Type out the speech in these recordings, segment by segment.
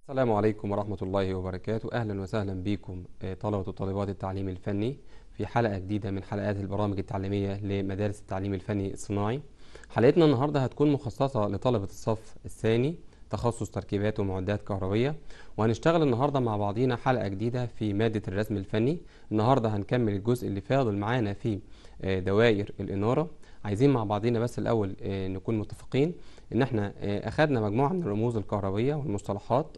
السلام عليكم ورحمة الله وبركاته أهلا وسهلا بكم آه، طلبة وطالبات التعليم الفني في حلقة جديدة من حلقات البرامج التعليمية لمدارس التعليم الفني الصناعي حلقتنا النهاردة هتكون مخصصة لطلبة الصف الثاني تخصص تركيبات ومعدات كهربية وهنشتغل النهاردة مع بعضينا حلقة جديدة في مادة الرسم الفني النهاردة هنكمل الجزء اللي فاضل معانا في آه، دوائر الإنارة عايزين مع بعضينا بس الأول آه، نكون متفقين إن احنا آه، أخدنا مجموعة من الرموز الكهربية والمصطلحات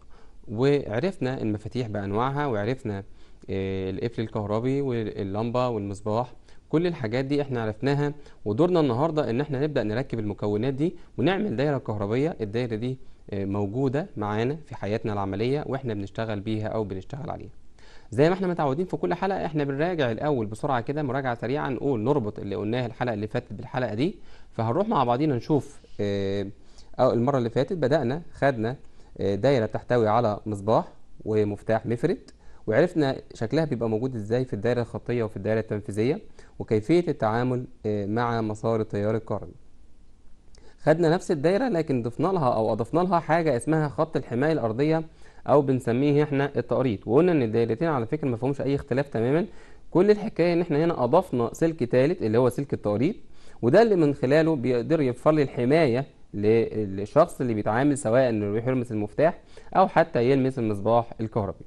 وعرفنا المفاتيح بأنواعها وعرفنا القفل الكهربي واللمبة والمصباح كل الحاجات دي احنا عرفناها ودورنا النهارده ان احنا نبدا نركب المكونات دي ونعمل دايره كهربيه الدايره دي آه، موجوده معانا في حياتنا العمليه واحنا بنشتغل بيها او بنشتغل عليها زي ما احنا متعودين في كل حلقه احنا بنراجع الاول بسرعه كده مراجعه سريعه نقول نربط اللي قلناه الحلقه اللي فاتت بالحلقه دي فهنروح مع بعضينا نشوف اه المره اللي فاتت بدانا خدنا آه، دايره تحتوي على مصباح ومفتاح مفرد وعرفنا شكلها بيبقى موجود ازاي في الدائره الخطيه وفي الدائره التنفيذيه وكيفيه التعامل آه، مع مسار التيار القارن خدنا نفس الدايرة لكن ضفنا لها أو أضفنا لها حاجة اسمها خط الحماية الأرضية أو بنسميه احنا التقريط وقلنا إن الدايرتين على فكرة ما فيهمش أي اختلاف تماما كل الحكاية إن احنا هنا أضفنا سلك ثالث اللي هو سلك التقريط وده اللي من خلاله بيقدر يوفر لي الحماية للشخص اللي بيتعامل سواء انه يروح يلمس المفتاح او حتى يلمس المصباح الكهربي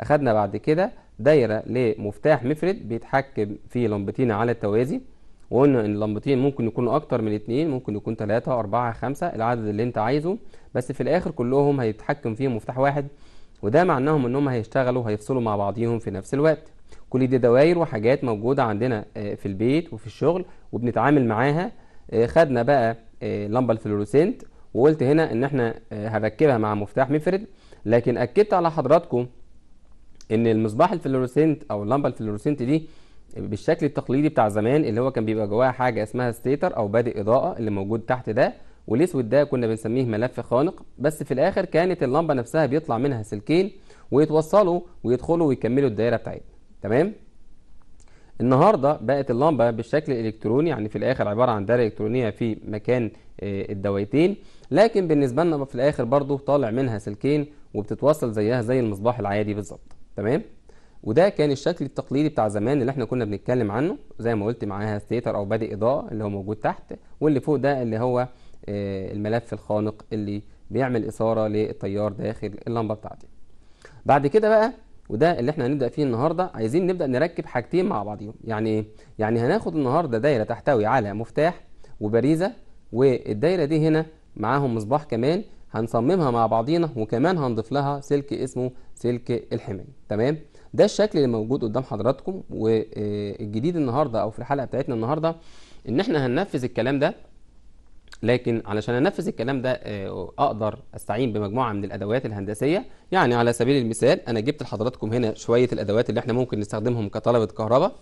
اخدنا بعد كده دايره لمفتاح مفرد بيتحكم في لمبتين على التوازي وقلنا ان اللمبتين ممكن يكونوا اكتر من اتنين ممكن يكون تلاتة اربعة خمسة العدد اللي انت عايزه بس في الاخر كلهم هيتحكم فيهم مفتاح واحد وده معناهم انهم هيشتغلوا هيفصلوا مع بعضيهم في نفس الوقت كل دي دواير وحاجات موجودة عندنا آه، في البيت وفي الشغل وبنتعامل معاها آه، خدنا بقى اللمبة آه، الفلوروسنت وقلت هنا ان احنا هنركبها مع مفتاح مفرد لكن اكدت على حضراتكم ان المصباح الفلوروسنت او اللمبة الفلوروسنت دي بالشكل التقليدي بتاع زمان اللي هو كان بيبقى جواها حاجه اسمها ستيتر او بادئ اضاءه اللي موجود تحت ده والاسود ده كنا بنسميه ملف خانق بس في الاخر كانت اللمبه نفسها بيطلع منها سلكين ويتوصلوا ويدخلوا ويكملوا الدايره بتاعتنا تمام النهارده بقت اللمبه بالشكل الالكتروني يعني في الاخر عباره عن دايره الكترونيه في مكان آه، الدويتين لكن بالنسبه لنا في الاخر برضو طالع منها سلكين وبتتوصل زيها زي المصباح العادي بالظبط تمام وده كان الشكل التقليدي بتاع زمان اللي احنا كنا بنتكلم عنه زي ما قلت معاها ستيتر او بادئ اضاءه اللي هو موجود تحت واللي فوق ده اللي هو آه، الملف الخانق اللي بيعمل اثاره للتيار داخل اللمبه بتاعتي بعد كده بقى وده اللي احنا هنبدا فيه النهارده عايزين نبدا نركب حاجتين مع بعضيهم يعني ايه يعني هناخد النهارده دايره تحتوي على مفتاح وبريزه والدايره دي هنا معاهم مصباح كمان هنصممها مع بعضينا وكمان هنضيف لها سلك اسمه سلك الحمايه تمام ده الشكل اللي موجود قدام حضراتكم والجديد النهارده او في الحلقه بتاعتنا النهارده ان احنا هننفذ الكلام ده لكن علشان انفذ الكلام ده آه، اقدر استعين بمجموعه من الادوات الهندسيه يعني على سبيل المثال انا جبت لحضراتكم هنا شويه الادوات اللي احنا ممكن نستخدمهم كطلبه كهرباء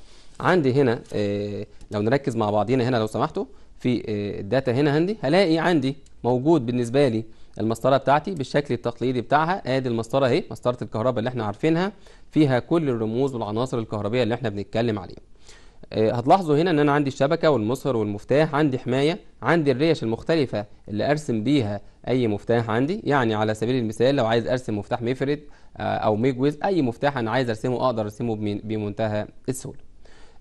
عندي هنا آه، لو نركز مع بعضينا هنا لو سمحتوا في آه، الداتا هنا عندي هلاقي عندي موجود بالنسبه لي المسطره بتاعتي بالشكل التقليدي بتاعها ادي المسطره اهي مسطره الكهرباء اللي احنا عارفينها فيها كل الرموز والعناصر الكهربائيه اللي احنا بنتكلم عليها آه، هتلاحظوا هنا ان انا عندي الشبكه والمصهر والمفتاح عندي حمايه عندي الريش المختلفه اللي ارسم بيها اي مفتاح عندي يعني على سبيل المثال لو عايز ارسم مفتاح مفرد آه، او ميجوز اي مفتاح انا عايز ارسمه اقدر ارسمه بمنتهى السهوله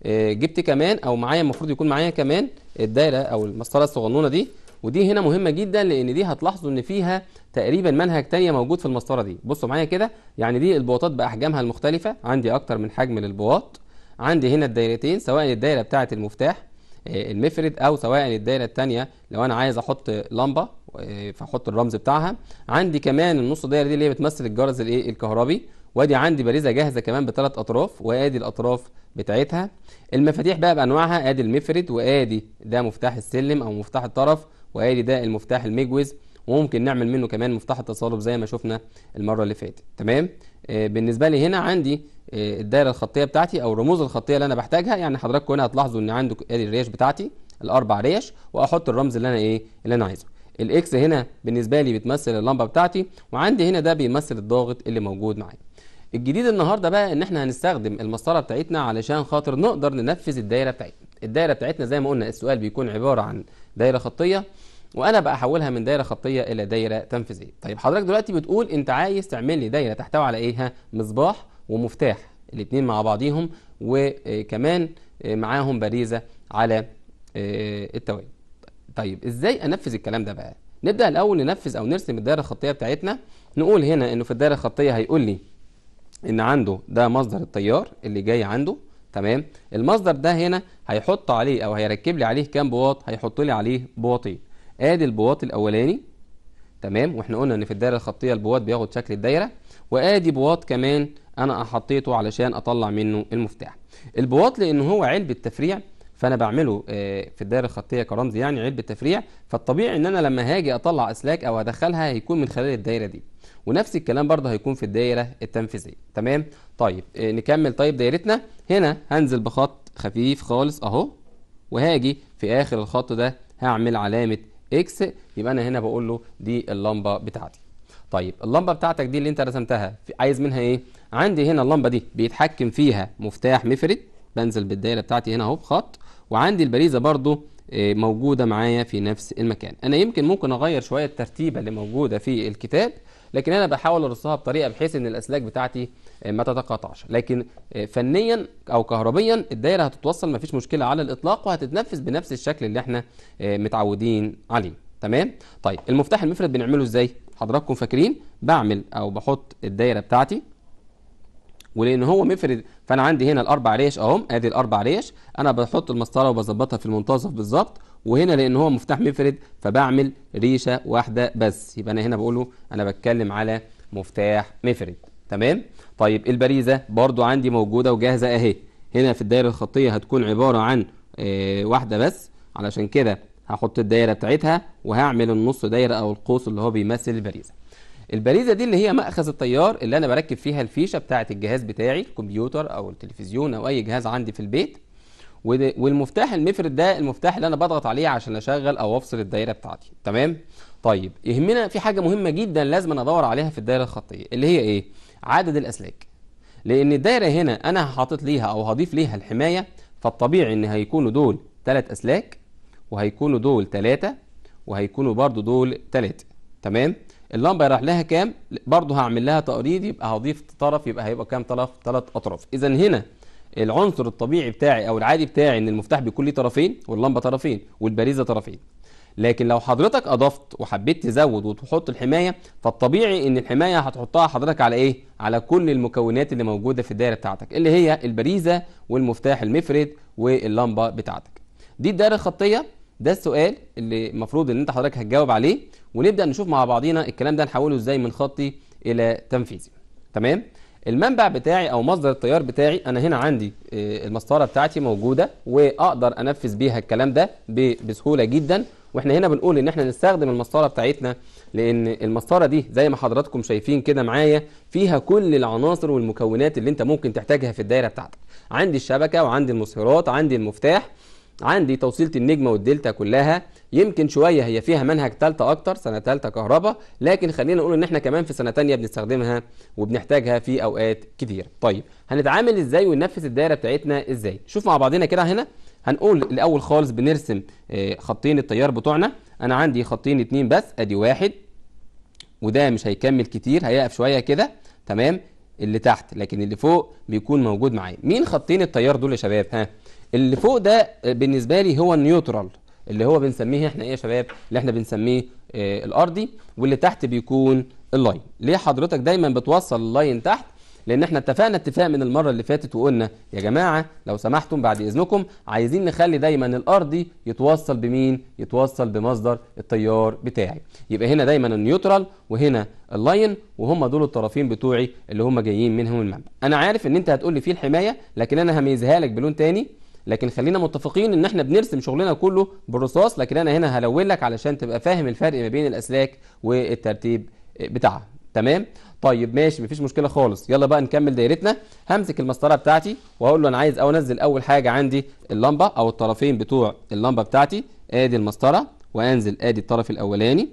آه، جبت كمان او معايا المفروض يكون معايا كمان الدايره او المسطره الصغنونه دي ودي هنا مهمه جدا لان دي هتلاحظوا ان فيها تقريبا منهج تانية موجود في المسطره دي بصوا معايا كده يعني دي البواطات باحجامها المختلفه عندي اكتر من حجم للبواط عندي هنا الدايرتين سواء الدايره بتاعه المفتاح آه، المفرد او سواء الدايره الثانيه لو انا عايز احط لمبه آه، فاحط الرمز بتاعها عندي كمان النص دايره دي اللي هي بتمثل الجرس الايه الكهربي وادي عندي باريزه جاهزه كمان بثلاث اطراف وادي الاطراف بتاعتها المفاتيح بقى بانواعها ادي المفرد وادي ده مفتاح السلم او مفتاح الطرف وادي ده المفتاح الميجوز وممكن نعمل منه كمان مفتاح التصالب زي ما شفنا المره اللي فاتت تمام آه، بالنسبه لي هنا عندي آه، الدايره الخطيه بتاعتي او الرموز الخطيه اللي انا بحتاجها يعني حضراتكم هنا هتلاحظوا ان عندي ادي الريش بتاعتي الاربع ريش واحط الرمز اللي انا ايه اللي انا عايزه الاكس هنا بالنسبه لي بتمثل اللمبه بتاعتي وعندي هنا ده بيمثل الضاغط اللي موجود معايا الجديد النهارده بقى ان احنا هنستخدم المسطره بتاعتنا علشان خاطر نقدر ننفذ الدايره بتاعتنا الدايره بتاعتنا زي ما قلنا السؤال بيكون عباره عن دايره خطيه وانا بقى احولها من دايره خطيه الى دايره تنفيذيه طيب حضرتك دلوقتي بتقول انت عايز تعمل لي دايره تحتوي على ايه ها مصباح ومفتاح الاثنين مع بعضيهم وكمان معاهم باريزه على آه، التوالي طيب ازاي انفذ الكلام ده بقى نبدا الاول ننفذ او نرسم الدايره الخطيه بتاعتنا نقول هنا انه في الدايره الخطيه هيقول لي ان عنده ده مصدر التيار اللي جاي عنده تمام المصدر ده هنا هيحط عليه او هيركب لي عليه كام بواط هيحط لي عليه بواطين ادي البواط الاولاني تمام واحنا قلنا ان في الدايره الخطيه البواط بياخد شكل الدايره وادي بواط كمان انا حطيته علشان اطلع منه المفتاح البواط لان هو علبه تفريع فانا بعمله آه، في الدايره الخطيه كرمز يعني علبه تفريع فالطبيعي ان انا لما هاجي اطلع اسلاك او ادخلها هيكون من خلال الدايره دي ونفس الكلام برضه هيكون في الدائره التنفيذيه تمام طيب آه، نكمل طيب دايرتنا هنا هنزل بخط خفيف خالص اهو وهاجي في اخر الخط ده هعمل علامه اكس يبقى انا هنا بقول له دي اللمبه بتاعتي طيب اللمبه بتاعتك دي اللي انت رسمتها عايز منها ايه عندي هنا اللمبه دي بيتحكم فيها مفتاح مفرد بنزل بالدايره بتاعتي هنا اهو بخط وعندي البريزه برضو آه، موجوده معايا في نفس المكان انا يمكن ممكن اغير شويه الترتيبه اللي موجوده في الكتاب لكن انا بحاول ارصها بطريقه بحيث ان الاسلاك بتاعتي آه، ما تتقاطعش لكن آه، فنيا او كهربيا الدايره هتتوصل ما فيش مشكله على الاطلاق وهتتنفس بنفس الشكل اللي احنا آه، متعودين عليه تمام طيب المفتاح المفرد بنعمله ازاي حضراتكم فاكرين بعمل او بحط الدايره بتاعتي ولان هو مفرد فانا عندي هنا الاربع ريش اهم ادي الاربع ريش انا بحط المسطره وبظبطها في المنتصف بالظبط وهنا لان هو مفتاح منفرد فبعمل ريشه واحده بس يبقى انا هنا بقوله انا بتكلم على مفتاح منفرد تمام طيب البريزه برضو عندي موجوده وجاهزه اهي هنا في الدايره الخطيه هتكون عباره عن آه، واحده بس علشان كده هحط الدايره بتاعتها وهعمل النص دايره او القوس اللي هو بيمثل البريزه البريزه دي اللي هي مأخذ التيار اللي انا بركب فيها الفيشه بتاعه الجهاز بتاعي الكمبيوتر او التلفزيون او اي جهاز عندي في البيت والمفتاح المفرد ده المفتاح اللي انا بضغط عليه عشان اشغل او افصل الدايره بتاعتي تمام طيب يهمنا في حاجه مهمه جدا لازم أنا ادور عليها في الدايره الخطيه اللي هي ايه عدد الاسلاك لان الدايره هنا انا حاطط ليها او هضيف ليها الحمايه فالطبيعي ان هيكونوا دول ثلاث اسلاك وهيكونوا دول ثلاثه وهيكونوا برضو دول ثلاثه تمام اللمبه راح لها كام برضو هعمل لها تقريض يبقى هضيف طرف يبقى هيبقى كام طرف ثلاث اطراف اذا هنا العنصر الطبيعي بتاعي او العادي بتاعي ان المفتاح بيكون ليه طرفين واللمبه طرفين والبريزه طرفين لكن لو حضرتك اضفت وحبيت تزود وتحط الحمايه فالطبيعي ان الحمايه هتحطها حضرتك على ايه على كل المكونات اللي موجوده في الدايره بتاعتك اللي هي البريزه والمفتاح المفرد واللمبه بتاعتك دي الدايره الخطيه ده السؤال اللي المفروض ان انت حضرتك هتجاوب عليه ونبدا نشوف مع بعضينا الكلام ده نحوله ازاي من خطي الى تنفيذي تمام المنبع بتاعي او مصدر التيار بتاعي انا هنا عندي آه، المسطره بتاعتي موجوده واقدر انفذ بيها الكلام ده بسهوله جدا واحنا هنا بنقول ان احنا نستخدم المسطره بتاعتنا لان المسطره دي زي ما حضراتكم شايفين كده معايا فيها كل العناصر والمكونات اللي انت ممكن تحتاجها في الدايره بتاعتك عندي الشبكه وعندي المسيرات عندي المفتاح عندي توصيله النجمه والدلتا كلها يمكن شويه هي فيها منهج ثالثه اكتر سنه ثالثه كهرباء لكن خلينا نقول ان احنا كمان في سنه ثانيه بنستخدمها وبنحتاجها في اوقات كتير طيب هنتعامل ازاي وننفذ الدايره بتاعتنا ازاي شوف مع بعضنا كده هنا هنقول الاول خالص بنرسم آه، خطين التيار بتوعنا انا عندي خطين اتنين بس ادي واحد وده مش هيكمل كتير هيقف شويه كده تمام اللي تحت لكن اللي فوق بيكون موجود معايا مين خطين التيار دول يا شباب ها اللي فوق ده بالنسبة لي هو النيوترال اللي هو بنسميه احنا ايه يا شباب اللي احنا بنسميه اه الارضي واللي تحت بيكون اللاين ليه حضرتك دايما بتوصل اللاين تحت لان احنا اتفقنا اتفاق من المره اللي فاتت وقلنا يا جماعه لو سمحتم بعد اذنكم عايزين نخلي دايما الارضي يتوصل بمين يتوصل بمصدر التيار بتاعي يبقى هنا دايما النيوترال وهنا اللاين وهم دول الطرفين بتوعي اللي هم جايين منهم المنبع انا عارف ان انت هتقول لي فيه الحمايه لكن انا هميزها لك بلون تاني لكن خلينا متفقين ان احنا بنرسم شغلنا كله بالرصاص لكن انا هنا هلون لك علشان تبقى فاهم الفرق ما بين الاسلاك والترتيب بتاعها تمام طيب ماشي مفيش مشكله خالص يلا بقى نكمل دايرتنا همسك المسطره بتاعتي واقول له انا عايز او انزل اول حاجه عندي اللمبه او الطرفين بتوع اللمبه بتاعتي ادي المسطره وانزل ادي الطرف الاولاني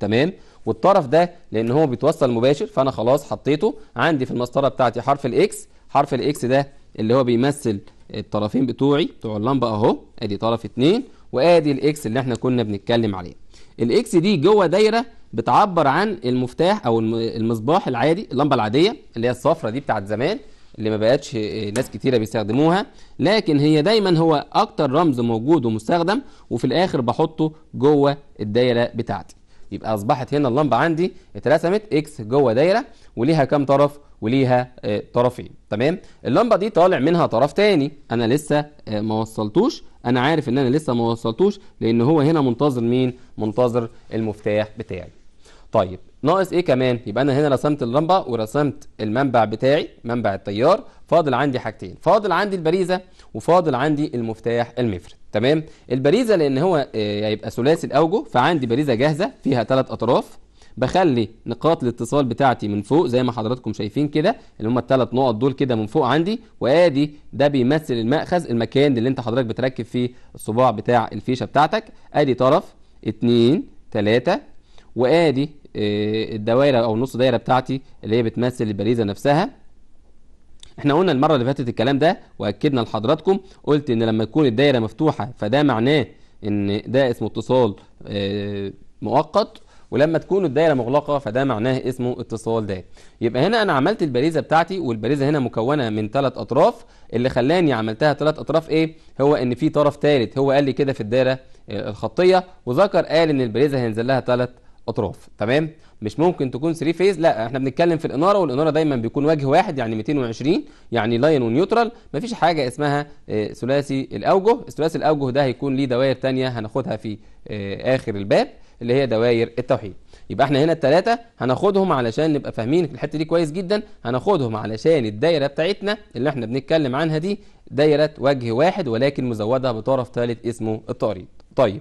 تمام والطرف ده لان هو بيتوصل مباشر فانا خلاص حطيته عندي في المسطره بتاعتي حرف الاكس حرف الاكس ده اللي هو بيمثل الطرفين بتوعي بتوع اللمبه اهو ادي طرف 2 وادي الاكس اللي احنا كنا بنتكلم عليه الاكس دي جوه دايره بتعبر عن المفتاح او المصباح العادي اللمبه العاديه اللي هي الصفرة دي بتاعت زمان اللي ما بقتش آه، ناس كتيره بيستخدموها لكن هي دايما هو اكتر رمز موجود ومستخدم وفي الاخر بحطه جوه الدايره بتاعتي يبقى اصبحت هنا اللمبه عندي اترسمت اكس جوه دايره وليها كام طرف وليها آه، طرفين تمام اللمبه دي طالع منها طرف تاني انا لسه آه، ما وصلتوش انا عارف ان انا لسه ما وصلتوش لان هو هنا منتظر مين منتظر المفتاح بتاعي طيب ناقص ايه كمان يبقى انا هنا رسمت اللمبه ورسمت المنبع بتاعي منبع التيار فاضل عندي حاجتين فاضل عندي البريزه وفاضل عندي المفتاح المفرد تمام البريزه لان هو آه، هيبقى ثلاثي الاوجه فعندي بريزه جاهزه فيها ثلاث اطراف بخلي نقاط الاتصال بتاعتي من فوق زي ما حضراتكم شايفين كده اللي هم الثلاث نقط دول كده من فوق عندي وادي ده بيمثل المأخذ المكان اللي انت حضرتك بتركب فيه الصباع بتاع الفيشه بتاعتك ادي طرف اتنين تلاتة وادي آه، الدوائر او نص دايره بتاعتي اللي هي بتمثل البريزه نفسها احنا قلنا المره اللي فاتت الكلام ده واكدنا لحضراتكم قلت ان لما تكون الدايره مفتوحه فده معناه ان ده اسمه اتصال آه، مؤقت ولما تكون الدايره مغلقه فده معناه اسمه اتصال دائري يبقى هنا انا عملت البريزه بتاعتي والبريزه هنا مكونه من ثلاث اطراف اللي خلاني عملتها ثلاث اطراف ايه هو ان في طرف ثالث هو قال لي كده في الدايره آه، الخطيه وذكر قال ان البريزه هينزل لها ثلاث اطراف تمام مش ممكن تكون 3 فيز لا احنا بنتكلم في الاناره والاناره دايما بيكون وجه واحد يعني 220 يعني لاين ونيوترال مفيش حاجه اسمها آه، ثلاثي الاوجه الثلاثي الاوجه ده هيكون ليه دوائر ثانيه هناخدها في آه، اخر الباب اللي هي دوائر التوحيد يبقى احنا هنا الثلاثه هناخدهم علشان نبقى فاهمين الحته دي كويس جدا هناخدهم علشان الدايره بتاعتنا اللي احنا بنتكلم عنها دي دايره وجه واحد ولكن مزوده بطرف ثالث اسمه الطريق طيب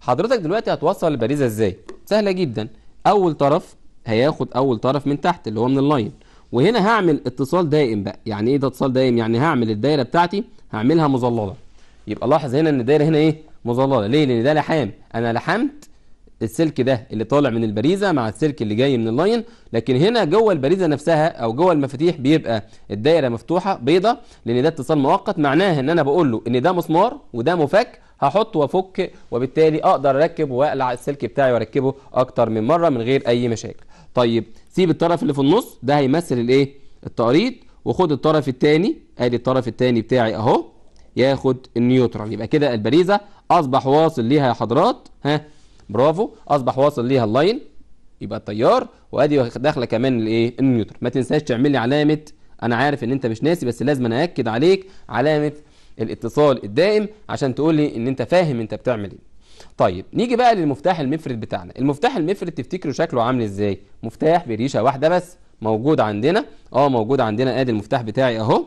حضرتك دلوقتي هتوصل البريزه ازاي سهله جدا اول طرف هياخد اول طرف من تحت اللي هو من اللاين وهنا هعمل اتصال دائم بقى يعني ايه ده اتصال دائم يعني هعمل الدايره بتاعتي هعملها مظلله يبقى لاحظ هنا ان الدايره هنا ايه مظلله ليه لان ده لحام انا لحمت السلك ده اللي طالع من البريزه مع السلك اللي جاي من اللاين لكن هنا جوه البريزه نفسها او جوه المفاتيح بيبقى الدايره مفتوحه بيضه لان ده اتصال مؤقت معناها ان انا بقول له ان ده مسمار وده مفك هحط وافك وبالتالي اقدر اركب واقلع السلك بتاعي واركبه اكتر من مره من غير اي مشاكل طيب سيب الطرف اللي في النص ده هيمثل الايه التقريض وخد الطرف الثاني ادي الطرف الثاني بتاعي اهو ياخد النيوترال يبقى كده البريزه اصبح واصل ليها يا حضرات ها برافو اصبح واصل ليها اللاين يبقى التيار وادي داخله كمان الايه النيوتر ما تنساش تعمل لي علامه انا عارف ان انت مش ناسي بس لازم انا اكد عليك علامه الاتصال الدائم عشان تقول لي ان انت فاهم انت بتعمل ايه طيب نيجي بقى للمفتاح المفرد بتاعنا المفتاح المفرد تفتكروا شكله عامل ازاي مفتاح بريشه واحده بس موجود عندنا اه موجود عندنا ادي المفتاح بتاعي اهو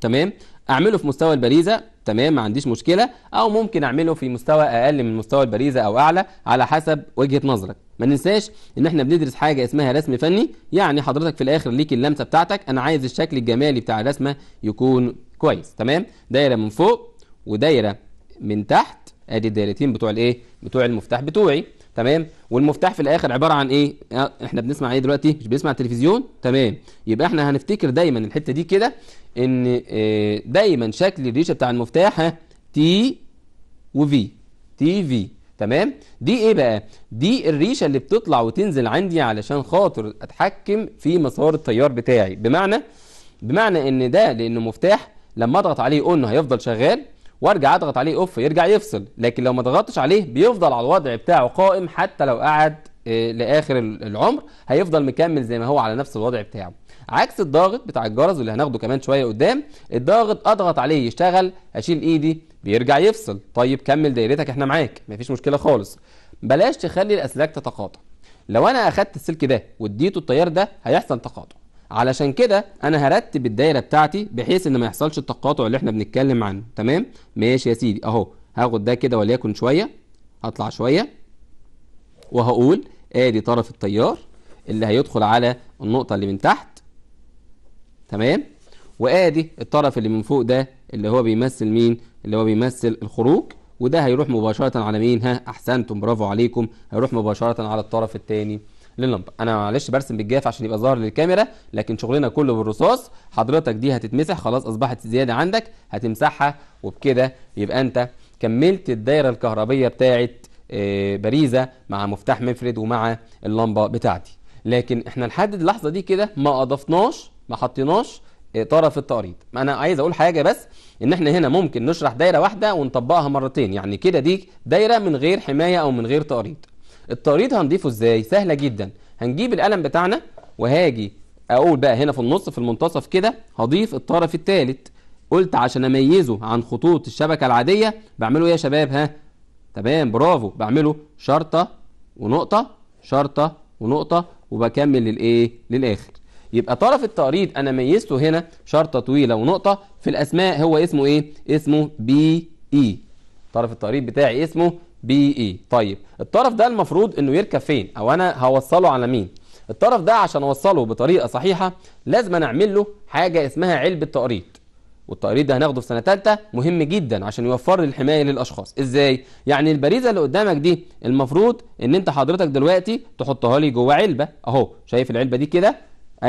تمام اعمله في مستوى البريزه تمام ما عنديش مشكله او ممكن اعمله في مستوى اقل من مستوى البريزه او اعلى على حسب وجهه نظرك ما ننساش ان احنا بندرس حاجه اسمها رسم فني يعني حضرتك في الاخر ليك اللمسه بتاعتك انا عايز الشكل الجمالي بتاع الرسمه يكون كويس تمام دايره من فوق ودايره من تحت ادي الدايرتين بتوع الايه بتوع المفتاح بتوعي تمام والمفتاح في الاخر عباره عن ايه آه، احنا بنسمع ايه دلوقتي مش بنسمع التلفزيون تمام يبقى احنا هنفتكر دايما الحته دي كده ان آه، دايما شكل الريشه بتاع المفتاح تي وفي تي في تمام دي ايه بقى دي الريشه اللي بتطلع وتنزل عندي علشان خاطر اتحكم في مسار التيار بتاعي بمعنى بمعنى ان ده لانه مفتاح لما اضغط عليه اون هيفضل شغال وارجع اضغط عليه اوف يرجع يفصل لكن لو ما ضغطتش عليه بيفضل على الوضع بتاعه قائم حتى لو قعد آه، لاخر العمر هيفضل مكمل زي ما هو على نفس الوضع بتاعه عكس الضاغط بتاع الجرس اللي هناخده كمان شويه قدام الضاغط اضغط عليه يشتغل اشيل ايدي بيرجع يفصل طيب كمل دايرتك احنا معاك مفيش مشكله خالص بلاش تخلي الاسلاك تتقاطع لو انا اخدت السلك ده واديته التيار ده هيحصل تقاطع علشان كده انا هرتب الدايره بتاعتي بحيث ان ما يحصلش التقاطع اللي احنا بنتكلم عنه تمام ماشي يا سيدي اهو هاخد ده كده وليكن شويه هطلع شويه وهقول ادي طرف التيار اللي هيدخل على النقطه اللي من تحت تمام وادي الطرف اللي من فوق ده اللي هو بيمثل مين اللي هو بيمثل الخروج وده هيروح مباشره على مين ها احسنتم برافو عليكم هيروح مباشره على الطرف الثاني لللمبه انا معلش برسم بالجاف عشان يبقى ظاهر للكاميرا لكن شغلنا كله بالرصاص حضرتك دي هتتمسح خلاص اصبحت زياده عندك هتمسحها وبكده يبقى انت كملت الدايره الكهربيه بتاعه آه، باريزا مع مفتاح مفرد ومع اللمبه بتاعتي لكن احنا لحد اللحظه دي كده ما اضفناش ما حطيناش طرف التقريض ما انا عايز اقول حاجه بس ان احنا هنا ممكن نشرح دايره واحده ونطبقها مرتين يعني كده دي دايره من غير حمايه او من غير تقريض التقريض هنضيفه ازاي سهله جدا هنجيب القلم بتاعنا وهاجي اقول بقى هنا في النص في المنتصف كده هضيف الطرف الثالث قلت عشان اميزه عن خطوط الشبكه العاديه بعمله ايه يا شباب ها تمام برافو بعمله شرطه ونقطه شرطه ونقطه وبكمل للايه للاخر يبقى طرف التقريض أنا ميزته هنا شرطة طويلة ونقطة في الأسماء هو اسمه إيه؟ اسمه بي إي طرف التقريض بتاعي اسمه بي إي طيب الطرف ده المفروض إنه يركب فين أو أنا هوصله على مين الطرف ده عشان أوصله بطريقة صحيحة لازم أعمل له حاجة اسمها علبة تقريض والتقريض ده هناخده في سنه ثالثه مهم جدا عشان يوفر لي الحمايه للاشخاص ازاي يعني البريزه اللي قدامك دي المفروض ان انت حضرتك دلوقتي تحطها لي جوه علبه اهو شايف العلبه دي كده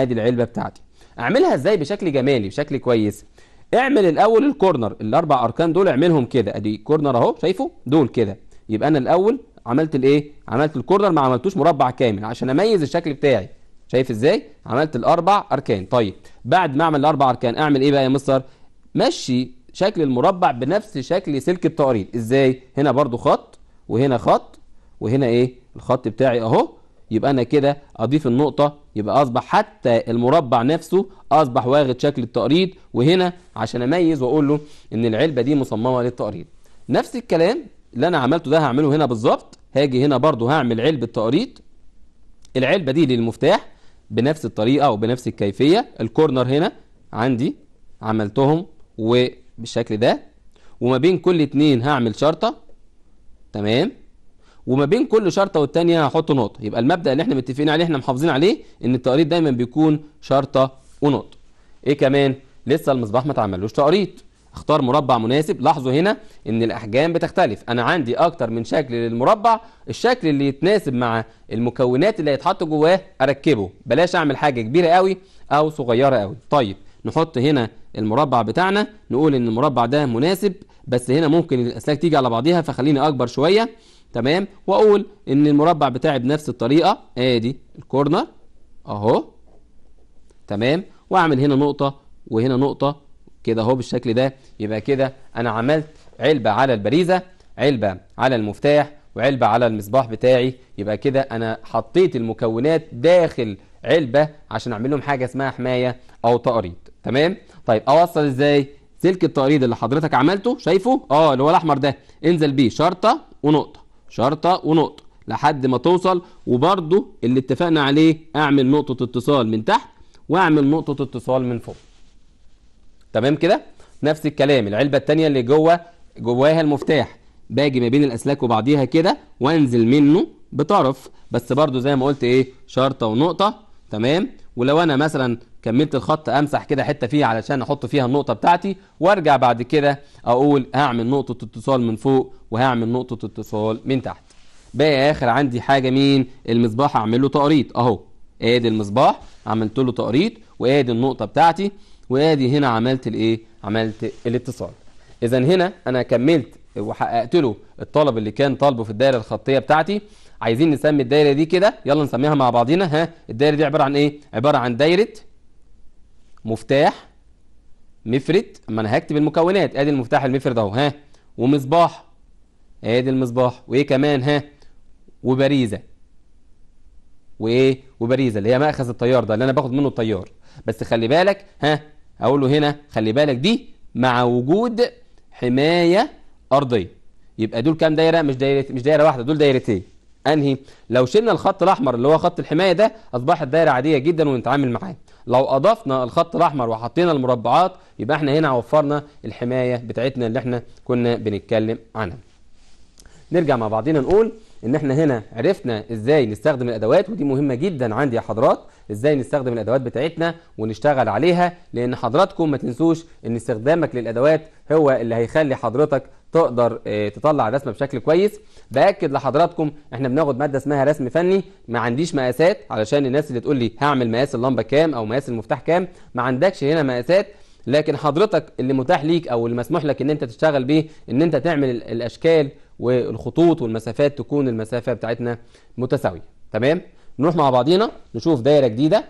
ادي العلبه بتاعتي اعملها ازاي بشكل جمالي بشكل كويس اعمل الاول الكورنر الاربع اركان دول اعملهم كده ادي كورنر اهو شايفه دول كده يبقى انا الاول عملت الايه عملت الكورنر ما عملتوش مربع كامل عشان اميز الشكل بتاعي شايف ازاي عملت الاربع اركان طيب بعد ما اعمل الاربع اركان اعمل ايه بقى يا مستر مشي شكل المربع بنفس شكل سلك التقريض ازاي هنا برضو خط وهنا خط وهنا ايه الخط بتاعي اهو يبقى أنا كده أضيف النقطة يبقى أصبح حتى المربع نفسه أصبح واخد شكل التقريض وهنا عشان أميز وأقول له إن العلبة دي مصممة للتقريض نفس الكلام اللي أنا عملته ده هعمله هنا بالظبط هاجي هنا برضو هعمل علبة تقريض العلبة دي للمفتاح بنفس الطريقة وبنفس الكيفية الكورنر هنا عندي عملتهم وبالشكل ده وما بين كل اتنين هعمل شرطة تمام وما بين كل شرطه والثانيه هحط نقطه يبقى المبدا اللي احنا متفقين عليه احنا محافظين عليه ان التقريض دايما بيكون شرطه ونقطه ايه كمان لسه المصباح ما اتعملوش تقريض اختار مربع مناسب لاحظوا هنا ان الاحجام بتختلف انا عندي اكتر من شكل للمربع الشكل اللي يتناسب مع المكونات اللي هيتحط جواه اركبه بلاش اعمل حاجه كبيره قوي او صغيره قوي طيب نحط هنا المربع بتاعنا نقول ان المربع ده مناسب بس هنا ممكن الاسلاك تيجي على بعضيها فخليني اكبر شويه تمام واقول ان المربع بتاعي بنفس الطريقه ادي الكورنر اهو تمام واعمل هنا نقطه وهنا نقطه كده اهو بالشكل ده يبقى كده انا عملت علبه على البريزه علبه على المفتاح وعلبه على المصباح بتاعي يبقى كده انا حطيت المكونات داخل علبه عشان اعمل لهم حاجه اسمها حمايه او تقريض تمام طيب اوصل ازاي سلك التقريض اللي حضرتك عملته شايفه اه اللي هو الاحمر ده انزل بيه شرطه ونقطه شرطة ونقطة لحد ما توصل وبرضو اللي اتفقنا عليه اعمل نقطة اتصال من تحت واعمل نقطة اتصال من فوق تمام كده نفس الكلام العلبة التانية اللي جوه جواها المفتاح باجي ما بين الاسلاك وبعضيها كده وانزل منه بطرف بس برضو زي ما قلت ايه شرطة ونقطة تمام ولو انا مثلا كملت الخط امسح كده حته فيه علشان احط فيها النقطه بتاعتي وارجع بعد كده اقول هعمل نقطه اتصال من فوق وهعمل نقطه اتصال من تحت باقي اخر عندي حاجه مين المصباح اعمل له تقريط اهو ادي المصباح عملت له تقريط وادي النقطه بتاعتي وادي هنا عملت الايه عملت الاتصال اذا هنا انا كملت وحققت له الطلب اللي كان طالبه في الدائره الخطيه بتاعتي عايزين نسمي الدايره دي كده يلا نسميها مع بعضينا ها الدايره دي عباره عن ايه عباره عن دايره مفتاح مفرد ما انا هكتب المكونات ادي المفتاح المفرد اهو ها ومصباح ادي المصباح وايه كمان ها وبريزه وايه وبريزه اللي هي ماخذ التيار ده اللي انا باخد منه التيار بس خلي بالك ها اقول له هنا خلي بالك دي مع وجود حمايه ارضيه يبقى دول كام دايره مش دايره مش دايره واحده دول دايرتين انهي لو شلنا الخط الاحمر اللي هو خط الحمايه ده اصبحت دايره عاديه جدا ونتعامل معاه لو اضفنا الخط الاحمر وحطينا المربعات يبقى احنا هنا وفرنا الحمايه بتاعتنا اللي احنا كنا بنتكلم عنها نرجع مع بعضينا نقول ان احنا هنا عرفنا ازاي نستخدم الادوات ودي مهمه جدا عندي يا حضرات ازاي نستخدم الادوات بتاعتنا ونشتغل عليها لان حضراتكم ما تنسوش ان استخدامك للادوات هو اللي هيخلي حضرتك تقدر آه، تطلع الرسمه بشكل كويس باكد لحضراتكم احنا بناخد ماده اسمها رسم فني ما عنديش مقاسات علشان الناس اللي تقول لي هعمل مقاس اللمبه كام او مقاس المفتاح كام ما عندكش هنا مقاسات لكن حضرتك اللي متاح ليك او اللي مسموح لك ان انت تشتغل بيه ان انت تعمل الاشكال والخطوط والمسافات تكون المسافه بتاعتنا متساويه تمام نروح مع بعضينا نشوف دايره جديده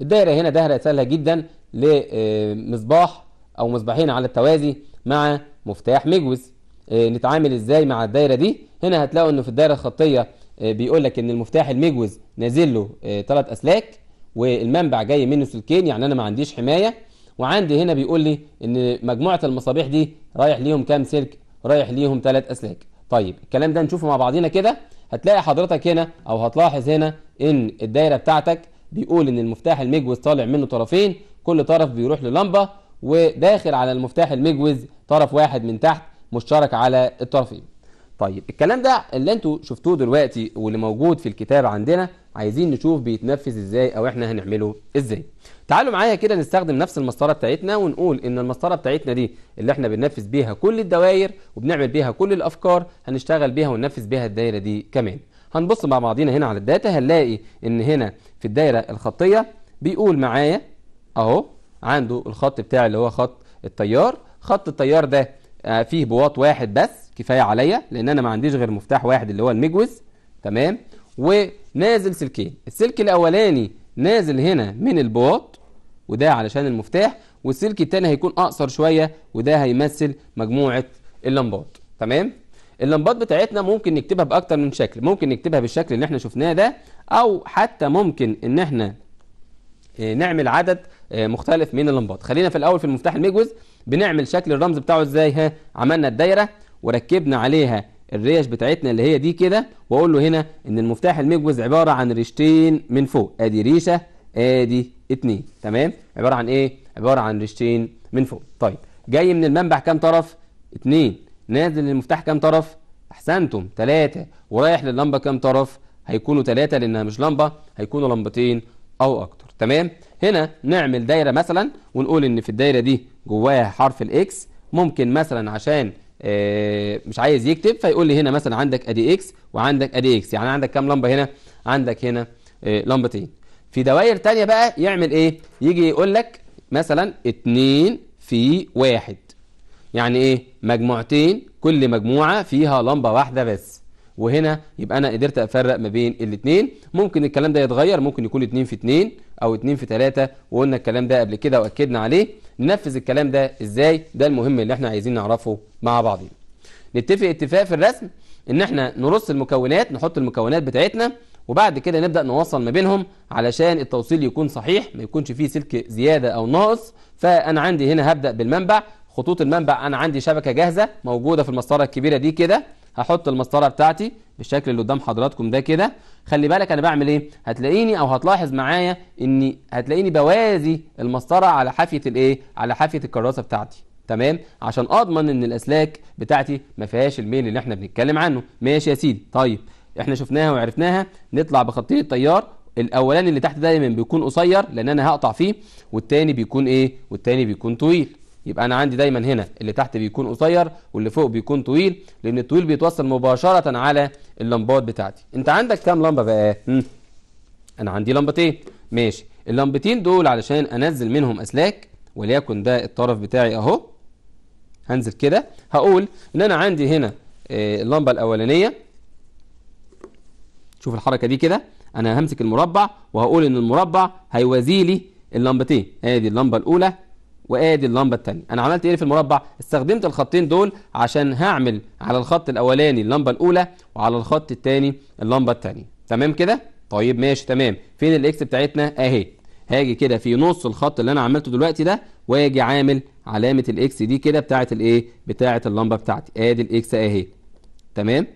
الدايره هنا دايره سهله جدا لمصباح او مصباحين على التوازي مع مفتاح مجوز آه، نتعامل ازاي مع الدايره دي هنا هتلاقوا انه في الدايره الخطيه آه، بيقول لك ان المفتاح المجوز نازل له ثلاث آه، اسلاك والمنبع جاي منه سلكين يعني انا ما عنديش حمايه وعندي هنا بيقول لي ان مجموعه المصابيح دي رايح ليهم كام سلك رايح ليهم ثلاث اسلاك طيب الكلام ده نشوفه مع بعضينا كده هتلاقي حضرتك هنا او هتلاحظ هنا ان الدايره بتاعتك بيقول ان المفتاح المجوز طالع منه طرفين كل طرف بيروح للمبه وداخل على المفتاح المجوز طرف واحد من تحت مشترك على الطرفين طيب الكلام ده اللي انتوا شفتوه دلوقتي واللي موجود في الكتاب عندنا عايزين نشوف بيتنفذ ازاي او احنا هنعمله ازاي تعالوا معايا كده نستخدم نفس المسطره بتاعتنا ونقول ان المسطره بتاعتنا دي اللي احنا بننفذ بيها كل الدوائر وبنعمل بيها كل الافكار هنشتغل بيها وننفذ بيها الدايره دي كمان هنبص مع بعضينا هنا على الداتا هنلاقي ان هنا في الدايره الخطيه بيقول معايا اهو عنده الخط بتاعي اللي هو خط التيار خط التيار ده آه، فيه بواط واحد بس كفايه عليا لان انا ما عنديش غير مفتاح واحد اللي هو المجوز تمام ونازل سلكين السلك الاولاني نازل هنا من البواط وده علشان المفتاح والسلك الثاني هيكون اقصر شويه وده هيمثل مجموعه اللمبات تمام اللمبات بتاعتنا ممكن نكتبها باكتر من شكل ممكن نكتبها بالشكل اللي احنا شفناه ده او حتى ممكن ان احنا آه، نعمل عدد آه، مختلف من اللمبات خلينا في الاول في المفتاح المجوز بنعمل شكل الرمز بتاعه ازاي ها عملنا الدايره وركبنا عليها الريش بتاعتنا اللي هي دي كده واقول له هنا ان المفتاح المجوز عباره عن ريشتين من فوق ادي ريشه ادي اتنين تمام عباره عن ايه عباره عن ريشتين من فوق طيب جاي من المنبع كام طرف اتنين نازل للمفتاح كام طرف احسنتم تلاتة ورايح لللمبه كام طرف هيكونوا تلاتة لانها مش لمبه هيكونوا لمبتين او اكتر تمام هنا نعمل دايرة مثلا ونقول ان في الدايرة دي جواها حرف الاكس ممكن مثلا عشان آه، مش عايز يكتب فيقول لي هنا مثلا عندك ادي اكس وعندك ادي اكس يعني عندك كام لمبه هنا عندك هنا آه، لمبتين في دوائر تانية بقى يعمل ايه يجي يقول لك مثلا اتنين في واحد يعني ايه مجموعتين كل مجموعه فيها لمبه واحده بس وهنا يبقى انا قدرت افرق ما بين الاثنين ممكن الكلام ده يتغير ممكن يكون 2 في 2 او 2 في 3 وقلنا الكلام ده قبل كده واكدنا عليه ننفذ الكلام ده ازاي ده المهم اللي احنا عايزين نعرفه مع بعضنا نتفق اتفاق في الرسم ان احنا نرص المكونات نحط المكونات بتاعتنا وبعد كده نبدا نوصل ما بينهم علشان التوصيل يكون صحيح ما يكونش فيه سلك زياده او ناقص فانا عندي هنا هبدا بالمنبع خطوط المنبع انا عندي شبكه جاهزه موجوده في المسطره الكبيره دي كده هحط المسطره بتاعتي بالشكل اللي قدام حضراتكم ده كده خلي بالك انا بعمل ايه هتلاقيني او هتلاحظ معايا اني هتلاقيني بوازي المسطره على حافيه الايه على حافيه الكراسه بتاعتي تمام عشان اضمن ان الاسلاك بتاعتي ما فيهاش الميل اللي احنا بنتكلم عنه ماشي يا سيدي طيب احنا شفناها وعرفناها نطلع بخطين التيار الاولاني اللي تحت دايما بيكون قصير لان انا هقطع فيه والتاني بيكون ايه والتاني بيكون طويل يبقى أنا عندي دايما هنا اللي تحت بيكون قصير واللي فوق بيكون طويل لأن الطويل بيتوصل مباشرة على اللمبات بتاعتي أنت عندك كام لمبة بقى؟ أنا عندي لمبتين ماشي اللمبتين دول علشان أنزل منهم أسلاك وليكن ده الطرف بتاعي أهو هنزل كده هقول إن أنا عندي هنا آه، اللمبة الأولانية شوف الحركة دي كده أنا همسك المربع وهقول إن المربع هيوازي لي اللمبتين ادي اللمبه الاولى وادي اللمبه الثانيه انا عملت ايه في المربع استخدمت الخطين دول عشان هعمل على الخط الاولاني اللمبه الاولى وعلى الخط الثاني اللمبه الثانيه تمام كده طيب ماشي تمام فين الاكس بتاعتنا اهي هاجي كده في نص الخط اللي انا عملته دلوقتي ده واجي عامل علامه الاكس دي كده بتاعه الايه بتاعه اللمبه بتاعتي ادي الاكس اهي تمام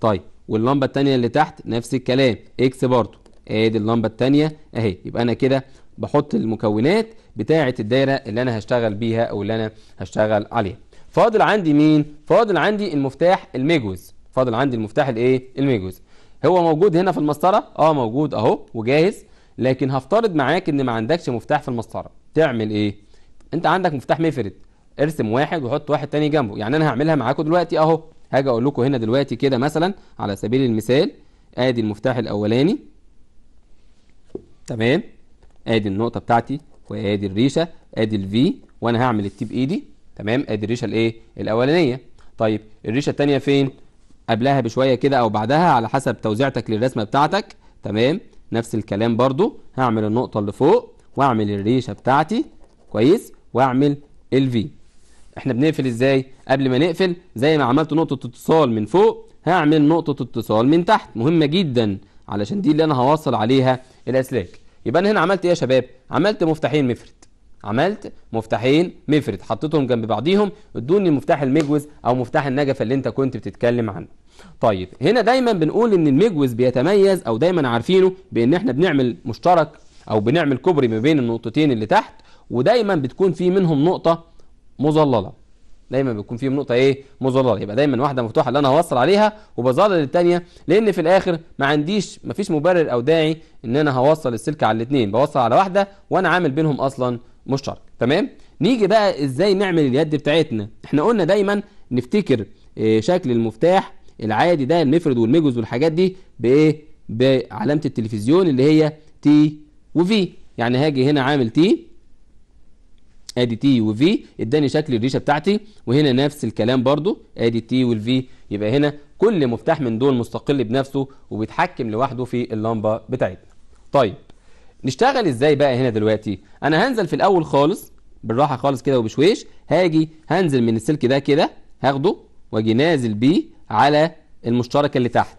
طيب واللمبه الثانيه اللي تحت نفس الكلام اكس برضو ادي اللمبه الثانيه اهي يبقى انا كده بحط المكونات بتاعة الدايرة اللي أنا هشتغل بيها أو اللي أنا هشتغل عليها فاضل عندي مين؟ فاضل عندي المفتاح الميجوز فاضل عندي المفتاح الإيه؟ الميجوز هو موجود هنا في المسطرة؟ آه موجود أهو وجاهز لكن هفترض معاك إن ما عندكش مفتاح في المسطرة تعمل إيه؟ أنت عندك مفتاح مفرد ارسم واحد وحط واحد تاني جنبه يعني أنا هعملها معاكم دلوقتي أهو هاجي أقول لكم هنا دلوقتي كده مثلا على سبيل المثال آدي المفتاح الأولاني تمام ادي النقطه بتاعتي وادي الريشه ادي الفي وانا هعمل اي دي تمام ادي الريشه الايه الاولانيه طيب الريشه الثانيه فين قبلها بشويه كده او بعدها على حسب توزيعتك للرسمه بتاعتك تمام نفس الكلام برضو هعمل النقطه اللي فوق واعمل الريشه بتاعتي كويس واعمل الفي احنا بنقفل ازاي قبل ما نقفل زي ما عملت نقطه اتصال من فوق هعمل نقطه اتصال من تحت مهمه جدا علشان دي اللي انا هوصل عليها الاسلاك يبقى انا هنا عملت ايه يا شباب عملت مفتاحين مفرد عملت مفتاحين مفرد حطيتهم جنب بعضيهم ادوني مفتاح المجوز او مفتاح النجفه اللي انت كنت بتتكلم عنه طيب هنا دايما بنقول ان المجوز بيتميز او دايما عارفينه بان احنا بنعمل مشترك او بنعمل كوبري ما بين النقطتين اللي تحت ودايما بتكون في منهم نقطه مظلله دايما بيكون فيهم نقطه ايه مظلله يبقى دايما واحده مفتوحه اللي انا هوصل عليها وبظلل الثانيه لان في الاخر ما عنديش ما فيش مبرر او داعي ان انا هوصل السلك على الاثنين بوصل على واحده وانا عامل بينهم اصلا مشترك تمام نيجي بقى ازاي نعمل اليد بتاعتنا احنا قلنا دايما نفتكر إيه شكل المفتاح العادي ده المفرد والمجوز والحاجات دي بايه بعلامه التلفزيون اللي هي تي وفي يعني هاجي هنا عامل تي ادي تي وفي اداني شكل الريشه بتاعتي وهنا نفس الكلام برضو ادي تي والفي يبقى هنا كل مفتاح من دول مستقل بنفسه وبيتحكم لوحده في اللمبه بتاعتنا طيب نشتغل ازاي بقى هنا دلوقتي انا هنزل في الاول خالص بالراحه خالص كده وبشويش هاجي هنزل من السلك ده كده هاخده واجي نازل بيه على المشتركه اللي تحت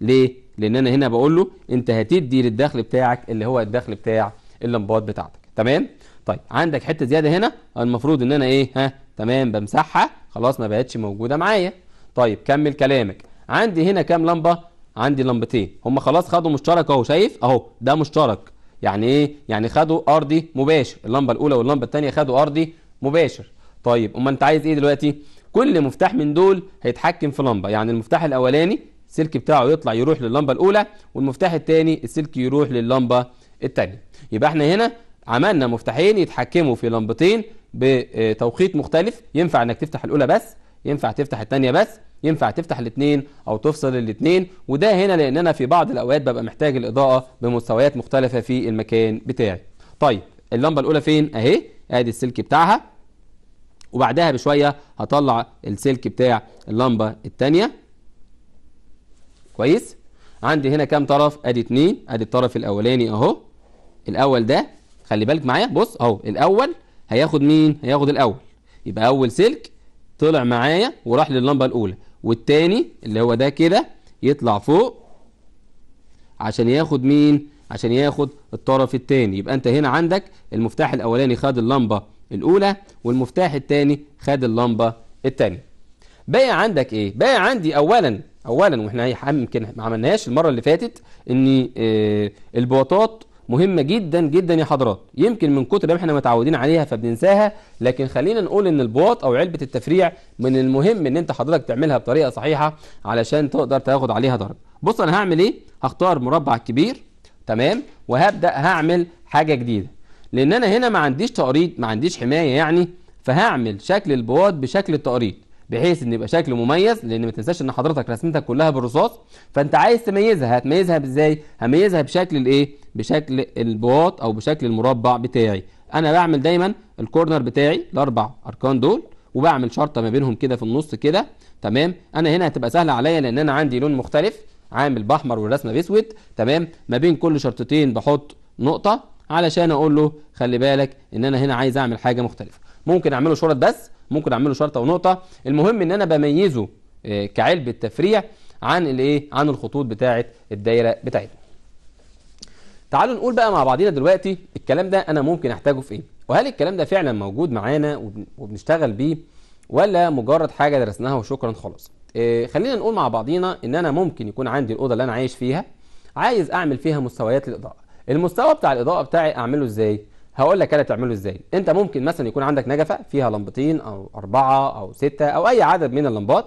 ليه لان انا هنا بقول له انت هتدي للدخل بتاعك اللي هو الدخل بتاع اللمبات بتاعتك تمام طيب عندك حته زياده هنا المفروض ان انا ايه ها تمام بمسحها خلاص ما بقتش موجوده معايا طيب كمل كلامك عندي هنا كام لمبه عندي لمبتين هم خلاص خدوا مشترك اهو شايف اهو ده مشترك يعني ايه يعني خدوا ارضي مباشر اللمبه الاولى واللمبه الثانيه خدوا ارضي مباشر طيب امال انت عايز ايه دلوقتي كل مفتاح من دول هيتحكم في لمبه يعني المفتاح الاولاني السلك بتاعه يطلع يروح للمبه الاولى والمفتاح الثاني السلك يروح للمبه الثانيه يبقى احنا هنا عملنا مفتاحين يتحكموا في لمبتين بتوقيت مختلف ينفع انك تفتح الاولى بس ينفع تفتح الثانيه بس ينفع تفتح الاثنين او تفصل الاثنين وده هنا لان انا في بعض الاوقات ببقى محتاج الاضاءه بمستويات مختلفه في المكان بتاعي طيب اللمبه الاولى فين اهي ادي السلك بتاعها وبعدها بشويه هطلع السلك بتاع اللمبه الثانيه كويس عندي هنا كام طرف ادي اتنين ادي الطرف الاولاني اهو الاول ده خلي بالك معايا بص اهو الاول هياخد مين هياخد الاول يبقى اول سلك طلع معايا وراح لللمبه الاولى والتاني اللي هو ده كده يطلع فوق عشان ياخد مين عشان ياخد الطرف التاني يبقى انت هنا عندك المفتاح الاولاني خد اللمبه الاولى والمفتاح التاني خد اللمبه التانيه باقي عندك ايه باقي عندي اولا اولا واحنا يمكن ما عملناهاش المره اللي فاتت ان آه، البواطات مهمة جدا جدا يا حضرات يمكن من كتر ما احنا متعودين عليها فبننساها لكن خلينا نقول ان البواط او علبة التفريع من المهم ان انت حضرتك تعملها بطريقة صحيحة علشان تقدر تاخد عليها درجة بص انا هعمل ايه هختار مربع كبير تمام وهبدأ هعمل حاجة جديدة لان انا هنا ما عنديش تقريض ما عنديش حماية يعني فهعمل شكل البواط بشكل التقريض بحيث ان يبقى شكله مميز لان ما تنساش ان حضرتك رسمتك كلها بالرصاص فانت عايز تميزها هتميزها ازاي هميزها بشكل الايه بشكل البواط او بشكل المربع بتاعي انا بعمل دايما الكورنر بتاعي الاربع اركان دول وبعمل شرطه ما بينهم كده في النص كده تمام انا هنا هتبقى سهله عليا لان انا عندي لون مختلف عامل باحمر والرسمه باسود تمام ما بين كل شرطتين بحط نقطه علشان اقول له خلي بالك ان انا هنا عايز اعمل حاجه مختلفه ممكن اعمله شرط بس ممكن اعمله شرطه ونقطه المهم ان انا بميزه آه، كعلبه تفريع عن الايه عن الخطوط بتاعه الدايره بتاعتنا تعالوا نقول بقى مع بعضينا دلوقتي الكلام ده انا ممكن احتاجه في ايه وهل الكلام ده فعلا موجود معانا وبنشتغل بيه ولا مجرد حاجه درسناها وشكرا خلاص إيه خلينا نقول مع بعضينا ان انا ممكن يكون عندي الاوضه اللي انا عايش فيها عايز اعمل فيها مستويات للاضاءه المستوى بتاع الاضاءه بتاعي اعمله ازاي هقول لك انا تعمله ازاي انت ممكن مثلا يكون عندك نجفه فيها لمبتين او اربعه او سته او اي عدد من اللمبات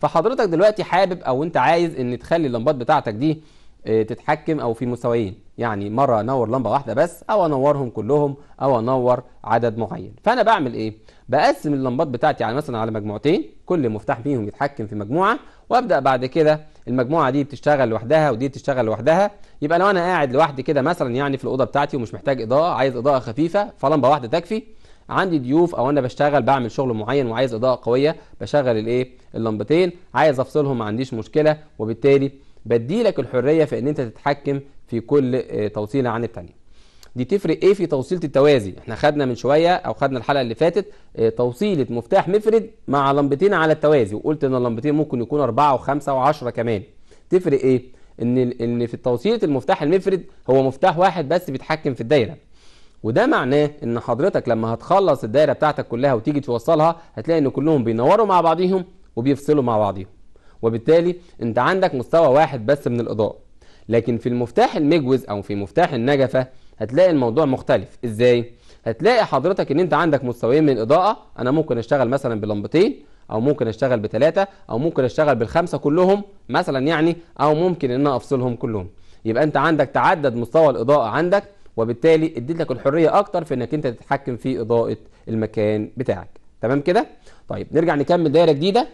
فحضرتك دلوقتي حابب او انت عايز ان تخلي اللمبات بتاعتك دي آه، تتحكم او في مستويين يعني مره انور لمبه واحده بس او انورهم كلهم او انور عدد معين فانا بعمل ايه بقسم اللمبات بتاعتي على يعني مثلا على مجموعتين كل مفتاح فيهم يتحكم في مجموعه وابدا بعد كده المجموعه دي بتشتغل لوحدها ودي بتشتغل لوحدها يبقى لو انا قاعد لوحدي كده مثلا يعني في الاوضه بتاعتي ومش محتاج اضاءه عايز اضاءه خفيفه فلمبه واحده تكفي عندي ضيوف او انا بشتغل بعمل شغل معين وعايز اضاءه قويه بشغل الايه اللمبتين عايز افصلهم ما عنديش مشكله وبالتالي بديلك الحريه في ان انت تتحكم في كل آه، توصيله عن الثانيه دي تفرق ايه في توصيله التوازي احنا خدنا من شويه او خدنا الحلقه اللي فاتت آه، توصيله مفتاح مفرد مع لمبتين على التوازي وقلت ان اللمبتين ممكن يكون اربعه وخمسه وعشره و10 كمان تفرق ايه ان ان في توصيله المفتاح المفرد هو مفتاح واحد بس بيتحكم في الدايره وده معناه ان حضرتك لما هتخلص الدايره بتاعتك كلها وتيجي توصلها هتلاقي ان كلهم بينوروا مع بعضهم وبيفصلوا مع بعضهم وبالتالي انت عندك مستوى واحد بس من الاضاءه لكن في المفتاح المجوز او في مفتاح النجفه هتلاقي الموضوع مختلف ازاي هتلاقي حضرتك ان انت عندك مستويين من الاضاءه انا ممكن اشتغل مثلا بلمبتين او ممكن اشتغل بثلاثه او ممكن اشتغل بالخمسه كلهم مثلا يعني او ممكن ان انا افصلهم كلهم يبقى انت عندك تعدد مستوى الاضاءه عندك وبالتالي اديت لك الحريه اكتر في انك انت تتحكم في اضاءه المكان بتاعك تمام كده طيب نرجع نكمل دايره جديده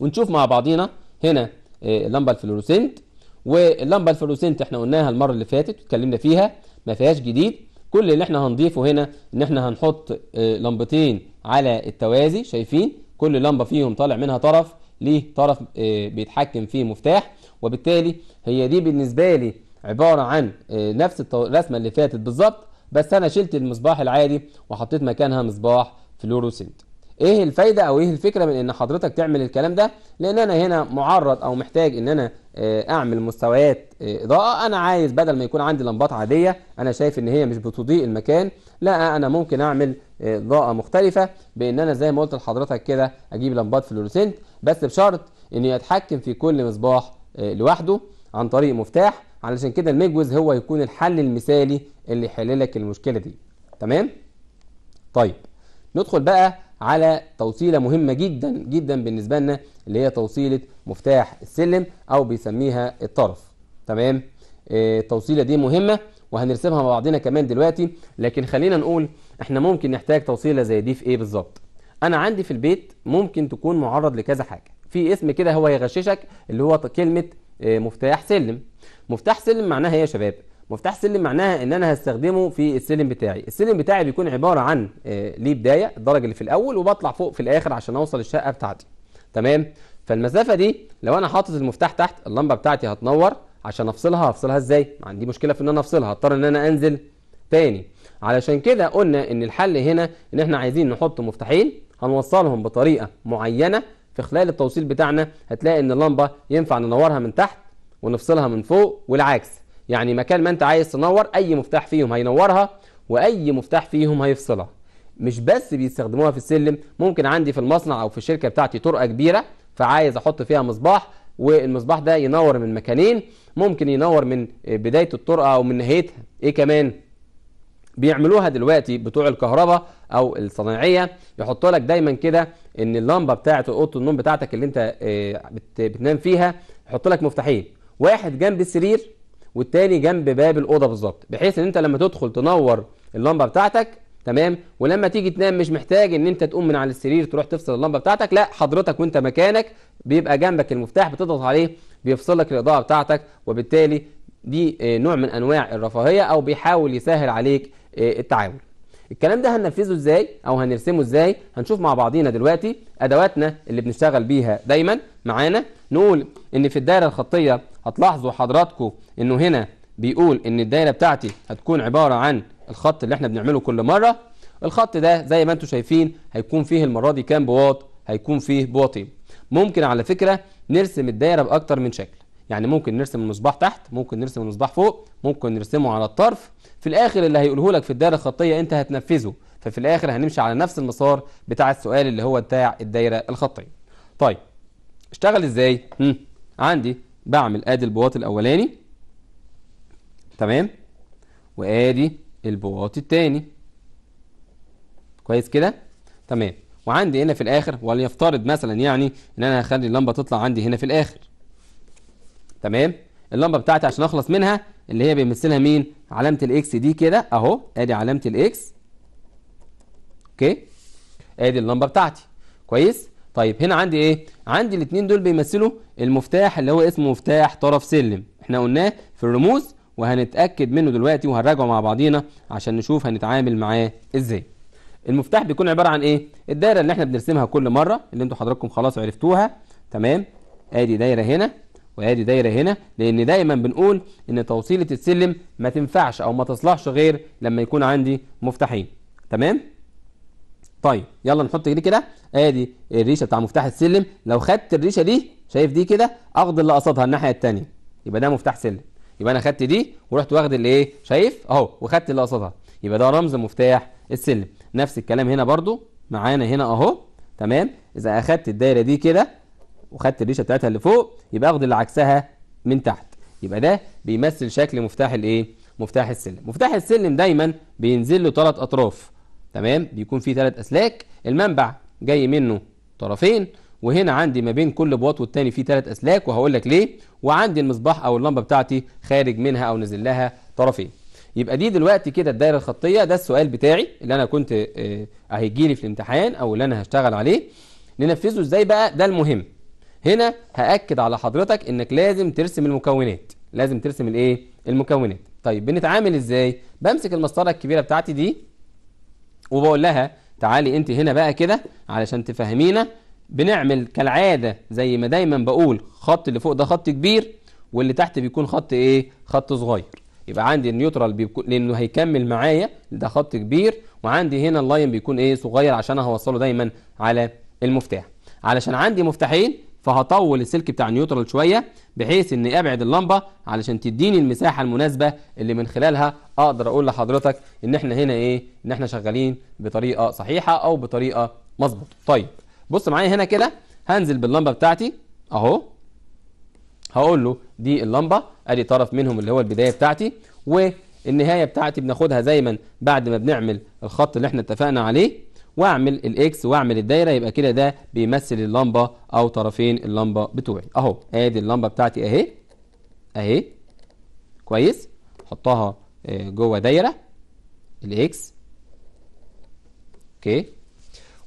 ونشوف مع بعضينا هنا آه، اللمبه الفلوروسنت واللمبه الفلوروسنت احنا قلناها المره اللي فاتت اتكلمنا فيها ما فيهاش جديد كل اللي احنا هنضيفه هنا ان احنا هنحط آه، لمبتين على التوازي شايفين كل لمبه فيهم طالع منها طرف ليه طرف آه، بيتحكم فيه مفتاح وبالتالي هي دي بالنسبه لي عباره عن نفس الرسمه اللي فاتت بالظبط بس انا شلت المصباح العادي وحطيت مكانها مصباح فلوروسنت ايه الفايدة او ايه الفكرة من ان حضرتك تعمل الكلام ده لان انا هنا معرض او محتاج ان انا آه، اعمل مستويات آه، اضاءة انا عايز بدل ما يكون عندي لمبات عادية انا شايف ان هي مش بتضيء المكان لا انا ممكن اعمل آه، اضاءة مختلفة بان انا زي ما قلت لحضرتك كده اجيب لمبات فلورسنت بس بشرط ان يتحكم في كل مصباح لوحده عن طريق مفتاح علشان كده المجوز هو يكون الحل المثالي اللي يحل لك المشكلة دي تمام طيب ندخل بقى على توصيلة مهمة جدا جدا بالنسبة لنا اللي هي توصيلة مفتاح السلم أو بيسميها الطرف تمام آه، التوصيلة دي مهمة وهنرسمها مع بعضنا كمان دلوقتي لكن خلينا نقول احنا ممكن نحتاج توصيلة زي دي في ايه بالظبط انا عندي في البيت ممكن تكون معرض لكذا حاجة في اسم كده هو يغششك اللي هو كلمة آه، مفتاح سلم مفتاح سلم معناها ايه يا شباب مفتاح سلم معناها ان انا هستخدمه في السلم بتاعي السلم بتاعي بيكون عباره عن آه، ليه بدايه الدرج اللي في الاول وبطلع فوق في الاخر عشان اوصل الشقه بتاعتي تمام فالمسافه دي لو انا حاطط المفتاح تحت اللمبه بتاعتي هتنور عشان افصلها هفصلها ازاي عندي مشكله في ان انا افصلها هضطر ان انا انزل تاني علشان كده قلنا ان الحل هنا ان احنا عايزين نحط مفتاحين هنوصلهم بطريقه معينه في خلال التوصيل بتاعنا هتلاقي ان اللمبه ينفع ننورها من تحت ونفصلها من فوق والعكس يعني مكان ما انت عايز تنور اي مفتاح فيهم هينورها واي مفتاح فيهم هيفصلها مش بس بيستخدموها في السلم ممكن عندي في المصنع او في الشركه بتاعتي طرقه كبيره فعايز احط فيها مصباح والمصباح ده ينور من مكانين ممكن ينور من بدايه الطرقه او من نهايتها ايه كمان بيعملوها دلوقتي بتوع الكهرباء او الصناعيه يحطوا لك دايما كده ان اللمبه بتاعه اوضه النوم بتاعتك اللي انت آه، بتنام فيها يحط لك مفتاحين واحد جنب السرير والتاني جنب باب الأوضة بالظبط بحيث إن أنت لما تدخل تنور اللمبة بتاعتك تمام ولما تيجي تنام مش محتاج ان انت تقوم من على السرير تروح تفصل اللمبه بتاعتك لا حضرتك وانت مكانك بيبقى جنبك المفتاح بتضغط عليه بيفصل لك الاضاءه بتاعتك وبالتالي دي آه، نوع من انواع الرفاهيه او بيحاول يسهل عليك آه، التعامل الكلام ده هننفذه ازاي او هنرسمه ازاي هنشوف مع بعضينا دلوقتي ادواتنا اللي بنشتغل بيها دايما معانا نقول ان في الدائره الخطيه هتلاحظوا حضراتكم انه هنا بيقول ان الدايره بتاعتي هتكون عباره عن الخط اللي احنا بنعمله كل مره الخط ده زي ما انتم شايفين هيكون فيه المره دي كام بواط هيكون فيه بواطين ممكن على فكره نرسم الدايره باكتر من شكل يعني ممكن نرسم المصباح تحت ممكن نرسم المصباح فوق ممكن نرسمه على الطرف في الاخر اللي هيقوله لك في الدايره الخطيه انت هتنفذه ففي الاخر هنمشي على نفس المسار بتاع السؤال اللي هو بتاع الدايره الخطيه طيب اشتغل ازاي عندي بعمل ادي البواط الاولاني تمام وادي البواط الثاني كويس كده تمام وعندي هنا في الاخر وليفترض مثلا يعني ان انا هخلي اللمبه تطلع عندي هنا في الاخر تمام اللمبه بتاعتي عشان اخلص منها اللي هي بيمثلها مين علامه الاكس دي كده اهو ادي علامه الاكس اوكي ادي اللمبه بتاعتي كويس طيب هنا عندي ايه عندي الاثنين دول بيمثلوا المفتاح اللي هو اسمه مفتاح طرف سلم احنا قلناه في الرموز وهنتاكد منه دلوقتي وهنراجعه مع بعضينا عشان نشوف هنتعامل معاه ازاي المفتاح بيكون عباره عن ايه الدايره اللي احنا بنرسمها كل مره اللي انتوا حضراتكم خلاص عرفتوها تمام ادي دايره هنا وادي دايره هنا لان دايما بنقول ان توصيله السلم ما تنفعش او ما تصلحش غير لما يكون عندي مفتاحين تمام طيب يلا نحط دي كده ادي الريشه بتاع مفتاح السلم لو خدت الريشه دي شايف دي كده اخد اللي قصادها الناحيه الثانيه يبقى ده مفتاح سلم يبقى انا خدت دي ورحت واخد اللي ايه شايف اهو وخدت اللي قصادها يبقى ده رمز مفتاح السلم نفس الكلام هنا برضو معانا هنا اهو تمام اذا اخدت الدايره دي كده وخدت الريشه بتاعتها اللي فوق يبقى اخد اللي عكسها من تحت يبقى ده بيمثل شكل مفتاح الايه مفتاح السلم مفتاح السلم دايما بينزل له ثلاث اطراف تمام بيكون فيه ثلاث أسلاك المنبع جاي منه طرفين وهنا عندي ما بين كل بواط والتاني فيه ثلاث أسلاك وهقول لك ليه وعندي المصباح أو اللمبة بتاعتي خارج منها أو نزل لها طرفين يبقى دي دلوقتي كده الدايرة الخطية ده السؤال بتاعي اللي أنا كنت آه، هيجي لي في الامتحان أو اللي أنا هشتغل عليه ننفذه إزاي بقى ده المهم هنا هأكد على حضرتك إنك لازم ترسم المكونات لازم ترسم الإيه المكونات طيب بنتعامل إزاي بمسك المسطرة الكبيرة بتاعتي دي وبقول لها تعالي انت هنا بقى كده علشان تفهمينا بنعمل كالعادة زي ما دايما بقول خط اللي فوق ده خط كبير واللي تحت بيكون خط ايه خط صغير يبقى عندي النيوترال بيكون لانه هيكمل معايا ده خط كبير وعندي هنا اللاين بيكون ايه صغير عشان هوصله دايما على المفتاح علشان عندي مفتاحين فهطول السلك بتاع النيوترال شوية بحيث اني ابعد اللمبة علشان تديني المساحة المناسبة اللي من خلالها اقدر اقول لحضرتك ان احنا هنا ايه ان احنا شغالين بطريقة صحيحة او بطريقة مظبوطة طيب بص معايا هنا كده هنزل باللمبة بتاعتي اهو هقول له دي اللمبة ادي طرف منهم اللي هو البداية بتاعتي والنهاية بتاعتي بناخدها دايما بعد ما بنعمل الخط اللي احنا اتفقنا عليه واعمل الاكس واعمل الدايره يبقى كده ده بيمثل اللمبه او طرفين اللمبه بتوعي اهو ادي اللمبه بتاعتي اهي اهي كويس حطها آه، جوه دايره الاكس اوكي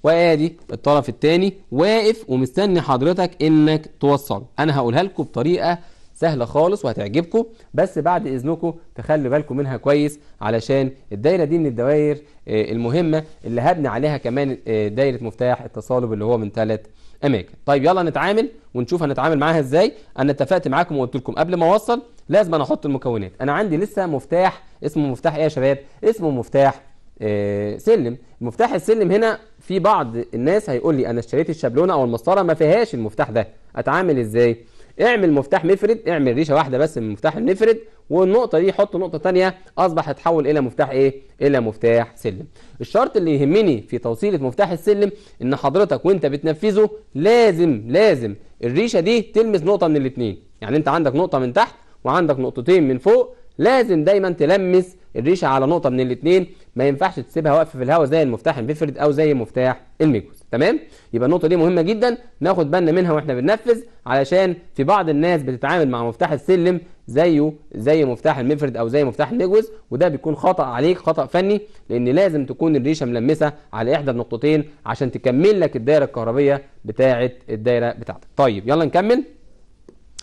وادي الطرف الثاني واقف ومستني حضرتك انك توصله انا هقولها لكم بطريقه سهلة خالص وهتعجبكم بس بعد إذنكم تخلوا بالكم منها كويس علشان الدايرة دي من الدوائر آه، المهمة اللي هبني عليها كمان آه، دايرة مفتاح التصالب اللي هو من ثلاث أماكن طيب يلا نتعامل ونشوف هنتعامل معاها إزاي أنا اتفقت معاكم وقلت لكم قبل ما أوصل لازم أنا أحط المكونات أنا عندي لسه مفتاح اسمه مفتاح إيه يا شباب اسمه مفتاح آه، سلم مفتاح السلم هنا في بعض الناس هيقول لي انا اشتريت الشابلونه او المسطره ما فيهاش المفتاح ده اتعامل ازاي اعمل مفتاح مفرد اعمل ريشه واحده بس من مفتاح المفرد والنقطه دي حط نقطه ثانيه اصبح هتحول الى مفتاح ايه الى مفتاح سلم الشرط اللي يهمني في توصيله مفتاح السلم ان حضرتك وانت بتنفذه لازم لازم الريشه دي تلمس نقطه من الاثنين يعني انت عندك نقطه من تحت وعندك نقطتين من فوق لازم دايما تلمس الريشه على نقطه من الاثنين ما ينفعش تسيبها واقفه في الهواء زي المفتاح المفرد او زي مفتاح الميجوس تمام يبقى النقطه دي مهمه جدا ناخد بالنا منها واحنا بننفذ علشان في بعض الناس بتتعامل مع مفتاح السلم زيه زي مفتاح المفرد او زي مفتاح المجوز وده بيكون خطا عليك خطا فني لان لازم تكون الريشه ملمسه على احدى النقطتين عشان تكمل لك الدايره الكهربيه بتاعه الدايره بتاعتك طيب يلا نكمل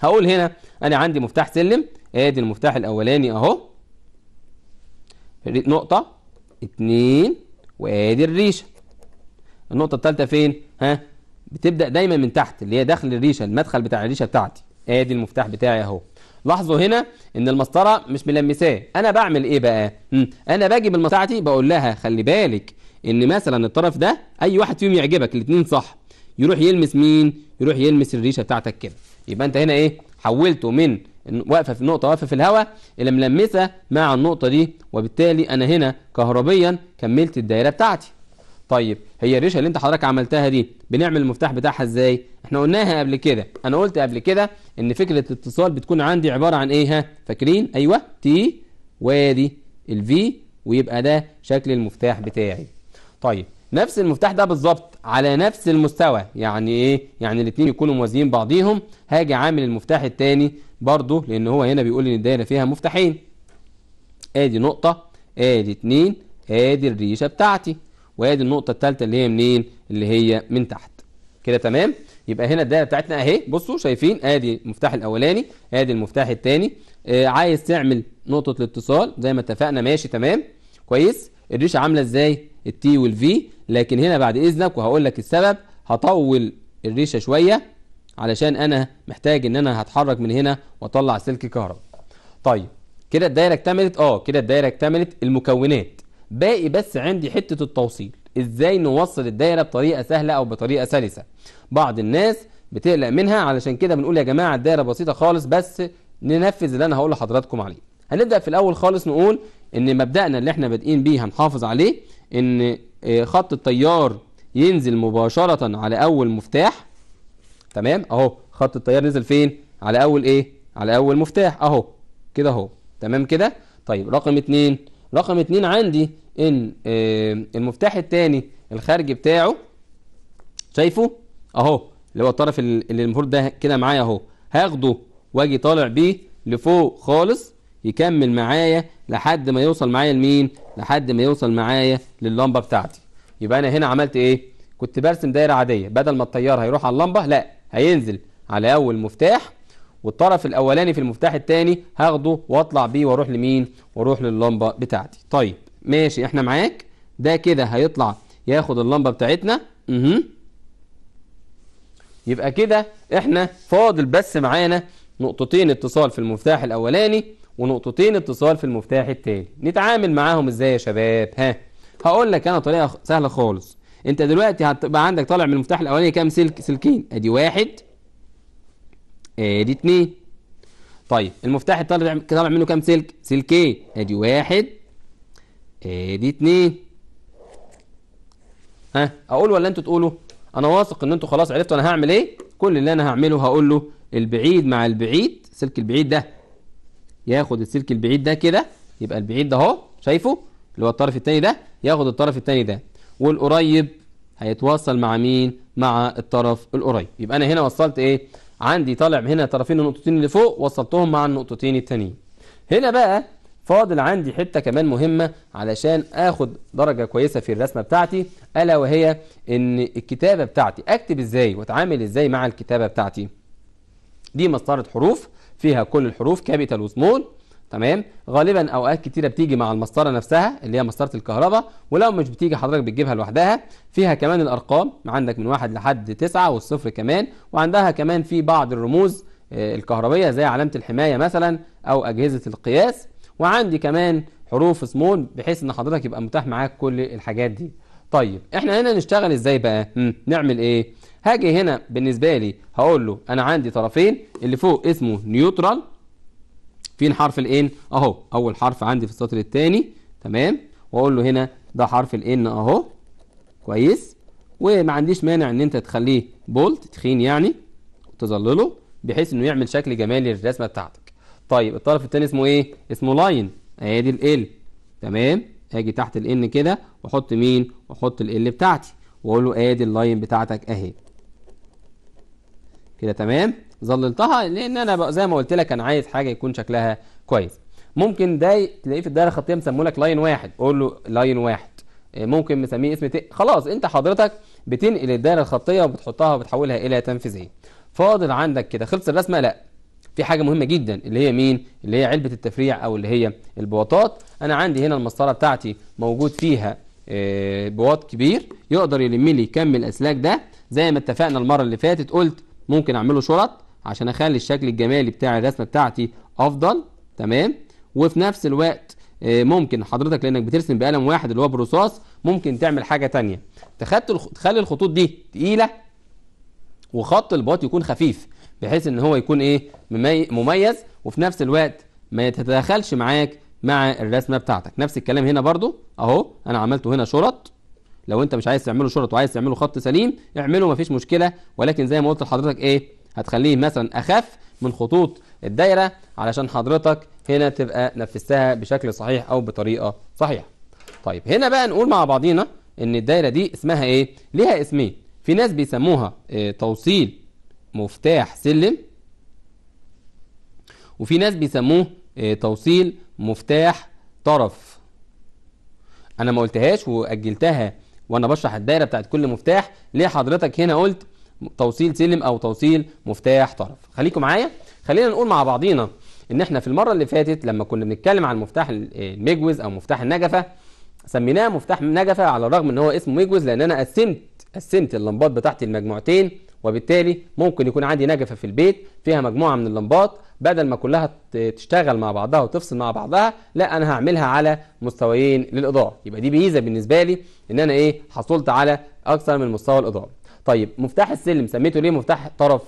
هقول هنا انا عندي مفتاح سلم ادي المفتاح الاولاني اهو نقطه اتنين وادي الريشه النقطة الثالثة فين ها بتبدأ دايما من تحت اللي هي داخل الريشة المدخل بتاع الريشة بتاعتي ادي آه، المفتاح بتاعي اهو لاحظوا هنا ان المسطرة مش ملمساه انا بعمل ايه بقى انا باجي بالمسطرة بقول لها خلي بالك ان مثلا الطرف ده اي واحد فيهم يعجبك الاثنين صح يروح يلمس مين يروح يلمس الريشة بتاعتك كده يبقى انت هنا ايه حولته من واقفة في نقطة واقفة في الهواء إلى ملمسة مع النقطة دي وبالتالي أنا هنا كهربيا كملت الدايرة بتاعتي طيب هي الريشه اللي انت حضرتك عملتها دي بنعمل المفتاح بتاعها ازاي احنا قلناها قبل كده انا قلت قبل كده ان فكره الاتصال بتكون عندي عباره عن ايه ها فاكرين ايوه تي وادي الفي ويبقى ده شكل المفتاح بتاعي طيب نفس المفتاح ده بالظبط على نفس المستوى يعني ايه يعني الاثنين يكونوا موازيين بعضيهم هاجي عامل المفتاح الثاني برضو لان هو هنا بيقول ان الدايره فيها مفتاحين ادي نقطه ادي اتنين ادي الريشه بتاعتي وادي النقطه الثالثه اللي هي منين اللي هي من تحت كده تمام يبقى هنا الدايره بتاعتنا اهي بصوا شايفين ادي المفتاح الاولاني ادي المفتاح الثاني آه عايز تعمل نقطه الاتصال زي ما اتفقنا ماشي تمام كويس الريشه عامله ازاي التي والفي لكن هنا بعد اذنك وهقول لك السبب هطول الريشه شويه علشان انا محتاج ان انا هتحرك من هنا واطلع سلك كهرباء طيب كده الدايره اكتملت اه كده الدايره اكتملت المكونات باقي بس عندي حتة التوصيل ازاي نوصل الدايرة بطريقة سهلة او بطريقة سلسة بعض الناس بتقلق منها علشان كده بنقول يا جماعة الدايرة بسيطة خالص بس ننفذ اللي انا هقول لحضراتكم عليه هنبدأ في الاول خالص نقول ان مبدأنا اللي احنا بادئين بيه هنحافظ عليه ان آه، خط التيار ينزل مباشرة على اول مفتاح تمام اهو خط التيار نزل فين على اول ايه على اول مفتاح اهو كده اهو تمام كده طيب رقم اتنين رقم اتنين عندي ان آه، المفتاح التاني الخارجي بتاعه شايفه اهو اللي هو الطرف اللي المفروض ده كده معايا اهو هاخده واجي طالع بيه لفوق خالص يكمل معايا لحد ما يوصل معايا لمين لحد ما يوصل معايا لللمبه بتاعتي يبقى انا هنا عملت ايه كنت برسم دايره عاديه بدل ما التيار هيروح على اللمبه لا هينزل على اول مفتاح والطرف الاولاني في المفتاح الثاني هاخده واطلع بيه واروح لمين واروح لللمبه بتاعتي طيب ماشي احنا معاك ده كده هيطلع ياخد اللمبه بتاعتنا اها يبقى كده احنا فاضل بس معانا نقطتين اتصال في المفتاح الاولاني ونقطتين اتصال في المفتاح التالي نتعامل معاهم ازاي يا شباب ها هقول لك انا طريقه سهله خالص انت دلوقتي هتبقى عندك طالع من المفتاح الاولاني كام سلك سلكين ادي واحد ادي آه، اتنين طيب المفتاح الطالع طالع منه كام سلك سلكين إيه؟ ادي واحد ادي آه، اتنين ها اقول ولا انتوا تقولوا انا واثق ان انتوا خلاص عرفتوا انا هعمل ايه كل اللي انا هعمله هقول له البعيد مع البعيد سلك البعيد ده ياخد السلك البعيد ده كده يبقى البعيد ده اهو شايفه اللي هو الطرف الثاني ده ياخد الطرف الثاني ده والقريب هيتواصل مع مين مع الطرف القريب يبقى انا هنا وصلت ايه عندي طالع هنا طرفين النقطتين اللي فوق وصلتهم مع النقطتين التانيين هنا بقى فاضل عندي حتة كمان مهمة علشان اخد درجة كويسة في الرسمة بتاعتي ألا وهي ان الكتابة بتاعتي اكتب ازاي واتعامل ازاي مع الكتابة بتاعتي دي مسطرة حروف فيها كل الحروف كابيتال وسمول تمام غالبا اوقات كتيره بتيجي مع المسطره نفسها اللي هي مسطره الكهرباء ولو مش بتيجي حضرتك بتجيبها لوحدها فيها كمان الارقام عندك من واحد لحد تسعة والصفر كمان وعندها كمان في بعض الرموز آه، الكهربيه زي علامه الحمايه مثلا او اجهزه القياس وعندي كمان حروف سمول بحيث ان حضرتك يبقى متاح معاك كل الحاجات دي طيب احنا هنا نشتغل ازاي بقى نعمل ايه هاجي هنا بالنسبه لي هقول له انا عندي طرفين اللي فوق اسمه نيوترال فين حرف الان اهو اول حرف عندي في السطر الثاني تمام واقول له هنا ده حرف الان اهو كويس وما عنديش مانع ان انت تخليه بولت تخين يعني تظلله بحيث انه يعمل شكل جمالي للرسمه بتاعتك طيب الطرف الثاني اسمه ايه اسمه لاين ادي ال تمام اجي تحت الان كده واحط مين واحط ال بتاعتي واقول له ادي اللاين بتاعتك اهي كده تمام ظللتها لان انا بقى زي ما قلت لك انا عايز حاجه يكون شكلها كويس ممكن ده تلاقيه في الدائره الخطيه مسموه لك لاين واحد قول له لاين واحد إيه، ممكن مسميه اسم تق... خلاص انت حضرتك بتنقل الدائره الخطيه وبتحطها وبتحولها الى تنفيذيه فاضل عندك كده خلص الرسمه لا في حاجه مهمه جدا اللي هي مين اللي هي علبه التفريع او اللي هي البواطات انا عندي هنا المسطره بتاعتي موجود فيها آه، بواط كبير يقدر يلم لي كم الاسلاك ده زي ما اتفقنا المره اللي فاتت قلت ممكن اعمله شرط عشان اخلي الشكل الجمالي بتاع الرسمه بتاعتي افضل تمام وفي نفس الوقت آه، ممكن حضرتك لانك بترسم بقلم واحد اللي هو برصاص ممكن تعمل حاجه ثانيه تخلي تخلي الخطوط دي تقيله وخط الباط يكون خفيف بحيث ان هو يكون ايه مميز وفي نفس الوقت ما يتداخلش معاك مع الرسمه بتاعتك نفس الكلام هنا برضو اهو انا عملته هنا شرط لو انت مش عايز تعمله شرط وعايز تعمله خط سليم اعمله مفيش مشكله ولكن زي ما قلت لحضرتك ايه هتخليه مثلا أخف من خطوط الدايرة علشان حضرتك هنا تبقى نفذتها بشكل صحيح أو بطريقة صحيحة طيب هنا بقى نقول مع بعضينا إن الدايرة دي اسمها إيه؟ ليها اسمين في ناس بيسموها آه، توصيل مفتاح سلم وفي ناس بيسموه آه، توصيل مفتاح طرف انا ما قلتهاش واجلتها وانا بشرح الدايره بتاعت كل مفتاح ليه حضرتك هنا قلت توصيل سلم او توصيل مفتاح طرف خليكم معايا خلينا نقول مع بعضينا ان احنا في المره اللي فاتت لما كنا بنتكلم عن مفتاح المجوز او مفتاح النجفه سميناه مفتاح نجفه على الرغم ان هو اسمه مجوز لان انا قسمت قسمت اللمبات بتاعتي المجموعتين وبالتالي ممكن يكون عندي نجفه في البيت فيها مجموعه من اللمبات بدل ما كلها تشتغل مع بعضها وتفصل مع بعضها لا انا هعملها على مستويين للاضاءه يبقى دي ميزه بالنسبه لي ان انا ايه حصلت على اكثر من مستوى الاضاءه طيب مفتاح السلم سميته ليه مفتاح طرف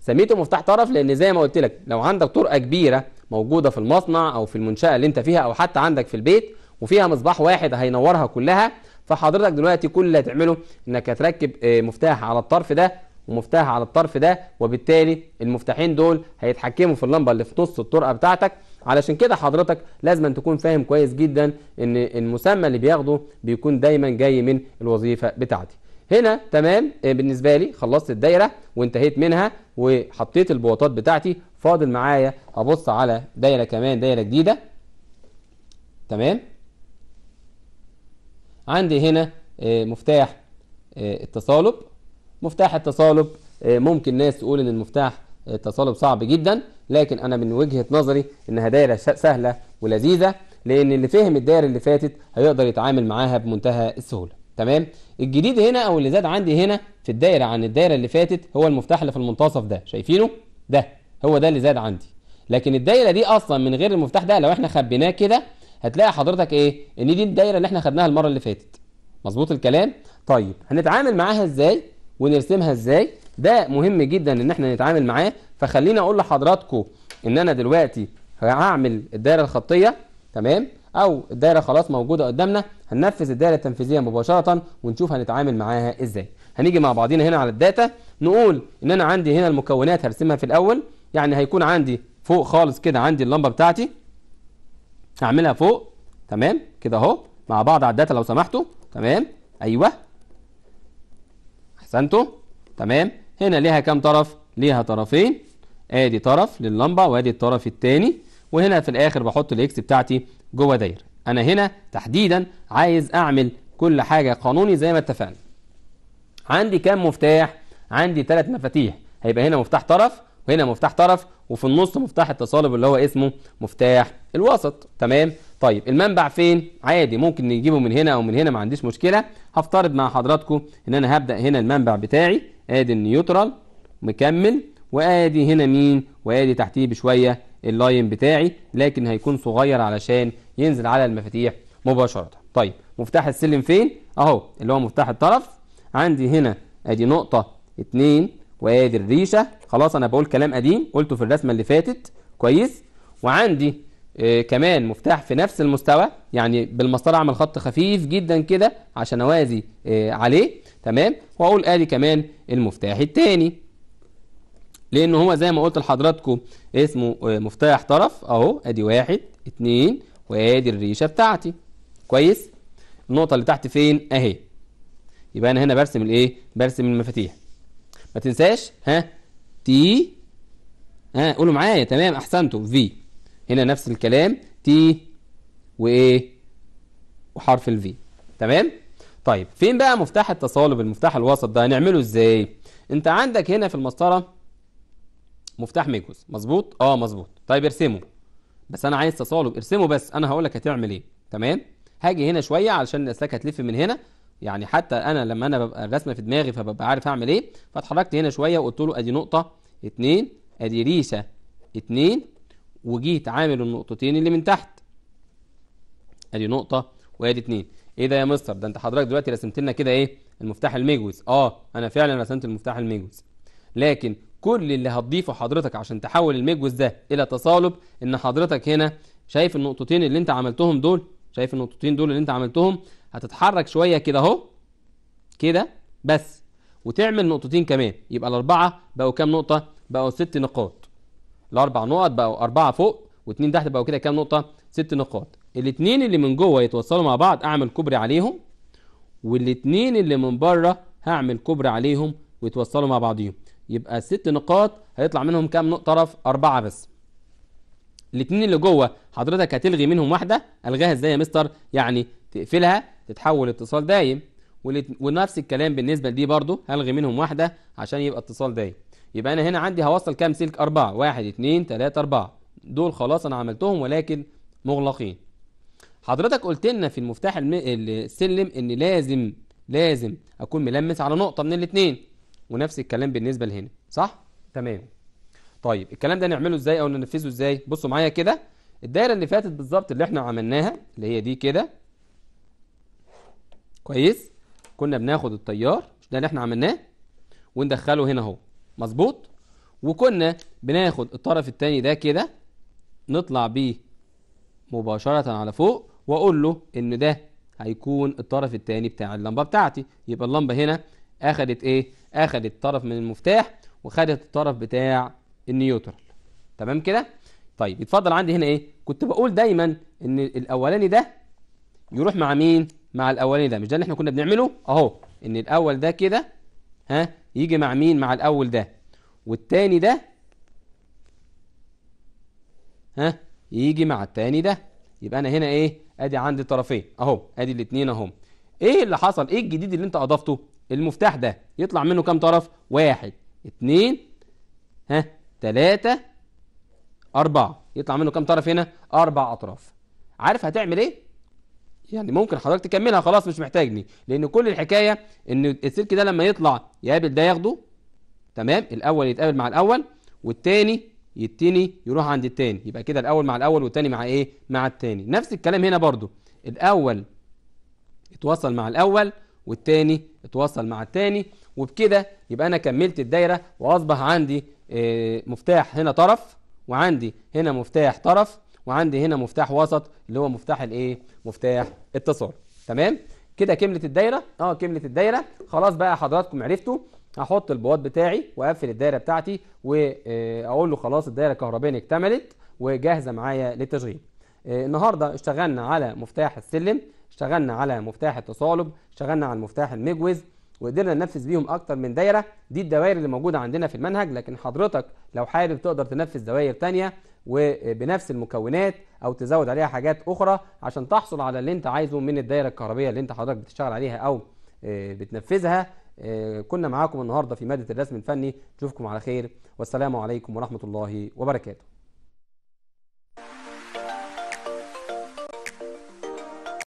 سميته مفتاح طرف لان زي ما قلت لك لو عندك طرقه كبيره موجوده في المصنع او في المنشاه اللي انت فيها او حتى عندك في البيت وفيها مصباح واحد هينورها كلها فحضرتك دلوقتي كل اللي هتعمله انك هتركب آه، مفتاح على الطرف ده ومفتاح على الطرف ده وبالتالي المفتاحين دول هيتحكموا في اللمبه اللي في نص الطرقه بتاعتك علشان كده حضرتك لازم أن تكون فاهم كويس جدا ان المسمى اللي بياخده بيكون دايما جاي من الوظيفه بتاعتي هنا تمام آه، بالنسبة لي خلصت الدايرة وانتهيت منها وحطيت البواطات بتاعتي فاضل معايا ابص على دايرة كمان دايرة جديدة تمام عندي هنا آه، مفتاح آه، التصالب مفتاح التصالب ممكن ناس تقول ان المفتاح التصالب صعب جدا لكن انا من وجهة نظري انها دايرة سهلة ولذيذة لان اللي فهم الدايرة اللي فاتت هيقدر يتعامل معاها بمنتهى السهولة تمام الجديد هنا او اللي زاد عندي هنا في الدايره عن الدايره اللي فاتت هو المفتاح اللي في المنتصف ده شايفينه ده هو ده اللي زاد عندي لكن الدايره دي اصلا من غير المفتاح ده لو احنا خبيناه كده هتلاقي حضرتك ايه ان دي الدايره اللي احنا خدناها المره اللي فاتت مظبوط الكلام طيب هنتعامل معاها ازاي ونرسمها ازاي ده مهم جدا ان احنا نتعامل معاه فخليني اقول لحضراتكم ان انا دلوقتي هعمل الدايره الخطيه تمام او الدايره خلاص موجوده قدامنا هننفذ الدايره التنفيذيه مباشره ونشوف هنتعامل معاها ازاي هنيجي مع بعضينا هنا على الداتا نقول ان انا عندي هنا المكونات هرسمها في الاول يعني هيكون عندي فوق خالص كده عندي اللمبه بتاعتي هعملها فوق تمام كده اهو مع بعض على الداتا لو سمحتوا تمام ايوه احسنتوا تمام هنا ليها كام طرف ليها طرفين ادي طرف لللمبه وادي الطرف الثاني وهنا في الاخر بحط الاكس بتاعتي جوه دايره انا هنا تحديدا عايز اعمل كل حاجه قانوني زي ما اتفقنا عندي كام مفتاح عندي ثلاث مفاتيح هيبقى هنا مفتاح طرف وهنا مفتاح طرف وفي النص مفتاح التصالب اللي هو اسمه مفتاح الوسط تمام طيب المنبع فين عادي ممكن نجيبه من هنا او من هنا ما عنديش مشكله هفترض مع حضراتكم ان انا هبدا هنا المنبع بتاعي ادي النيوترال مكمل وادي هنا مين وادي تحتيه بشوية اللاين بتاعي لكن هيكون صغير علشان ينزل على المفاتيح مباشرة طيب مفتاح السلم فين اهو اللي هو مفتاح الطرف عندي هنا ادي نقطة اتنين وادي الريشة خلاص انا بقول كلام قديم قلته في الرسمة اللي فاتت كويس وعندي آه كمان مفتاح في نفس المستوى يعني بالمسطرة اعمل خط خفيف جدا كده عشان اوازي آه عليه تمام واقول ادي كمان المفتاح الثاني لان هو زي ما قلت لحضراتكم اسمه آه، مفتاح طرف اهو ادي واحد اتنين وادي الريشه بتاعتي كويس النقطه اللي تحت فين اهي يبقى انا هنا برسم الايه برسم المفاتيح ما تنساش ها تي ها قولوا معايا تمام احسنتوا في هنا نفس الكلام تي وايه وحرف الفي تمام طيب فين بقى مفتاح التصالب المفتاح الوسط ده هنعمله ازاي انت عندك هنا في المسطره مفتاح ميجوز مظبوط اه مظبوط طيب ارسمه بس انا عايز تصالب ارسمه بس انا هقول لك هتعمل ايه تمام هاجي هنا شويه علشان الاسلاك هتلف من هنا يعني حتى انا لما انا ببقى الرسمه في دماغي فببقى عارف اعمل ايه فاتحركت هنا شويه وقلت له ادي نقطه اتنين ادي ريشه اتنين وجيت عامل النقطتين اللي من تحت ادي نقطه وادي اتنين ايه ده يا مستر ده انت حضرتك دلوقتي رسمت لنا كده ايه المفتاح الميجوز اه انا فعلا رسمت المفتاح الميجوز لكن كل اللي هتضيفه حضرتك عشان تحول المجوز ده الى تصالب ان حضرتك هنا شايف النقطتين اللي انت عملتهم دول شايف النقطتين دول اللي انت عملتهم هتتحرك شويه كده اهو كده بس وتعمل نقطتين كمان يبقى الاربعه بقوا كام نقطه بقوا ست نقاط الاربع نقط بقوا اربعه فوق واتنين تحت بقوا كده كام نقطه ست نقاط الاتنين اللي من جوه يتوصلوا مع بعض اعمل كوبري عليهم والاتنين اللي من بره هعمل كوبري عليهم ويتوصلوا مع بعضيهم يبقى الست نقاط هيطلع منهم كام نقطه طرف أربعة بس الاثنين اللي جوه حضرتك هتلغي منهم واحدة ألغاها ازاي يا مستر يعني تقفلها تتحول اتصال دايم ونفس الكلام بالنسبة لدي برضو هلغي منهم واحدة عشان يبقى اتصال دايم يبقى أنا هنا عندي هوصل كام سلك أربعة واحد اتنين تلاتة أربعة دول خلاص أنا عملتهم ولكن مغلقين حضرتك قلت لنا في المفتاح السلم ان لازم لازم اكون ملمس على نقطه من الاثنين ونفس الكلام بالنسبه لهنا صح تمام طيب الكلام ده نعمله ازاي او ننفذه ازاي بصوا معايا كده الدايره اللي فاتت بالظبط اللي احنا عملناها اللي هي دي كده كويس كنا بناخد التيار مش ده اللي احنا عملناه وندخله هنا اهو مظبوط وكنا بناخد الطرف التاني ده كده نطلع بيه مباشره على فوق واقول له ان ده هيكون الطرف التاني بتاع اللمبه بتاعتي يبقى اللمبه هنا اخدت ايه اخدت طرف من المفتاح وخدت الطرف بتاع النيوترال تمام كده طيب اتفضل عندي هنا ايه كنت بقول دايما ان الاولاني ده يروح مع مين مع الاولاني ده مش ده اللي احنا كنا بنعمله اهو ان الاول ده كده ها يجي مع مين مع الاول ده والتاني ده ها يجي مع التاني ده يبقى انا هنا ايه ادي عندي طرفين اهو ادي الاثنين اهو ايه اللي حصل ايه الجديد اللي انت اضفته المفتاح ده يطلع منه كام طرف واحد اتنين ها تلاتة أربعة يطلع منه كام طرف هنا أربع أطراف عارف هتعمل إيه يعني ممكن حضرتك تكملها خلاص مش محتاجني لأن كل الحكاية إن السلك ده لما يطلع يقابل ده ياخده تمام الأول يتقابل مع الأول والتاني يتني يروح عند التاني يبقى كده الأول مع الأول والتاني مع إيه مع التاني نفس الكلام هنا برضو الأول يتوصل مع الأول والتاني اتواصل مع التاني وبكده يبقى انا كملت الدايره واصبح عندي آه، مفتاح هنا طرف وعندي هنا مفتاح طرف وعندي هنا مفتاح وسط اللي هو مفتاح الايه مفتاح اتصال تمام كده كملت الدايره اه كملت الدايره خلاص بقى حضراتكم عرفتوا هحط البواط بتاعي واقفل الدايره بتاعتي واقول آه، له خلاص الدايره الكهربائيه اكتملت وجاهزه معايا للتشغيل آه، النهارده اشتغلنا على مفتاح السلم اشتغلنا على مفتاح التصالب اشتغلنا على مفتاح المجوز وقدرنا ننفذ بيهم اكتر من دايره دي الدوائر اللي موجوده عندنا في المنهج لكن حضرتك لو حابب تقدر تنفذ دوائر تانية وبنفس المكونات او تزود عليها حاجات اخرى عشان تحصل على اللي انت عايزه من الدايره الكهربيه اللي انت حضرتك بتشتغل عليها او آه، بتنفذها آه، كنا معاكم النهارده في ماده الرسم الفني نشوفكم على خير والسلام عليكم ورحمه الله وبركاته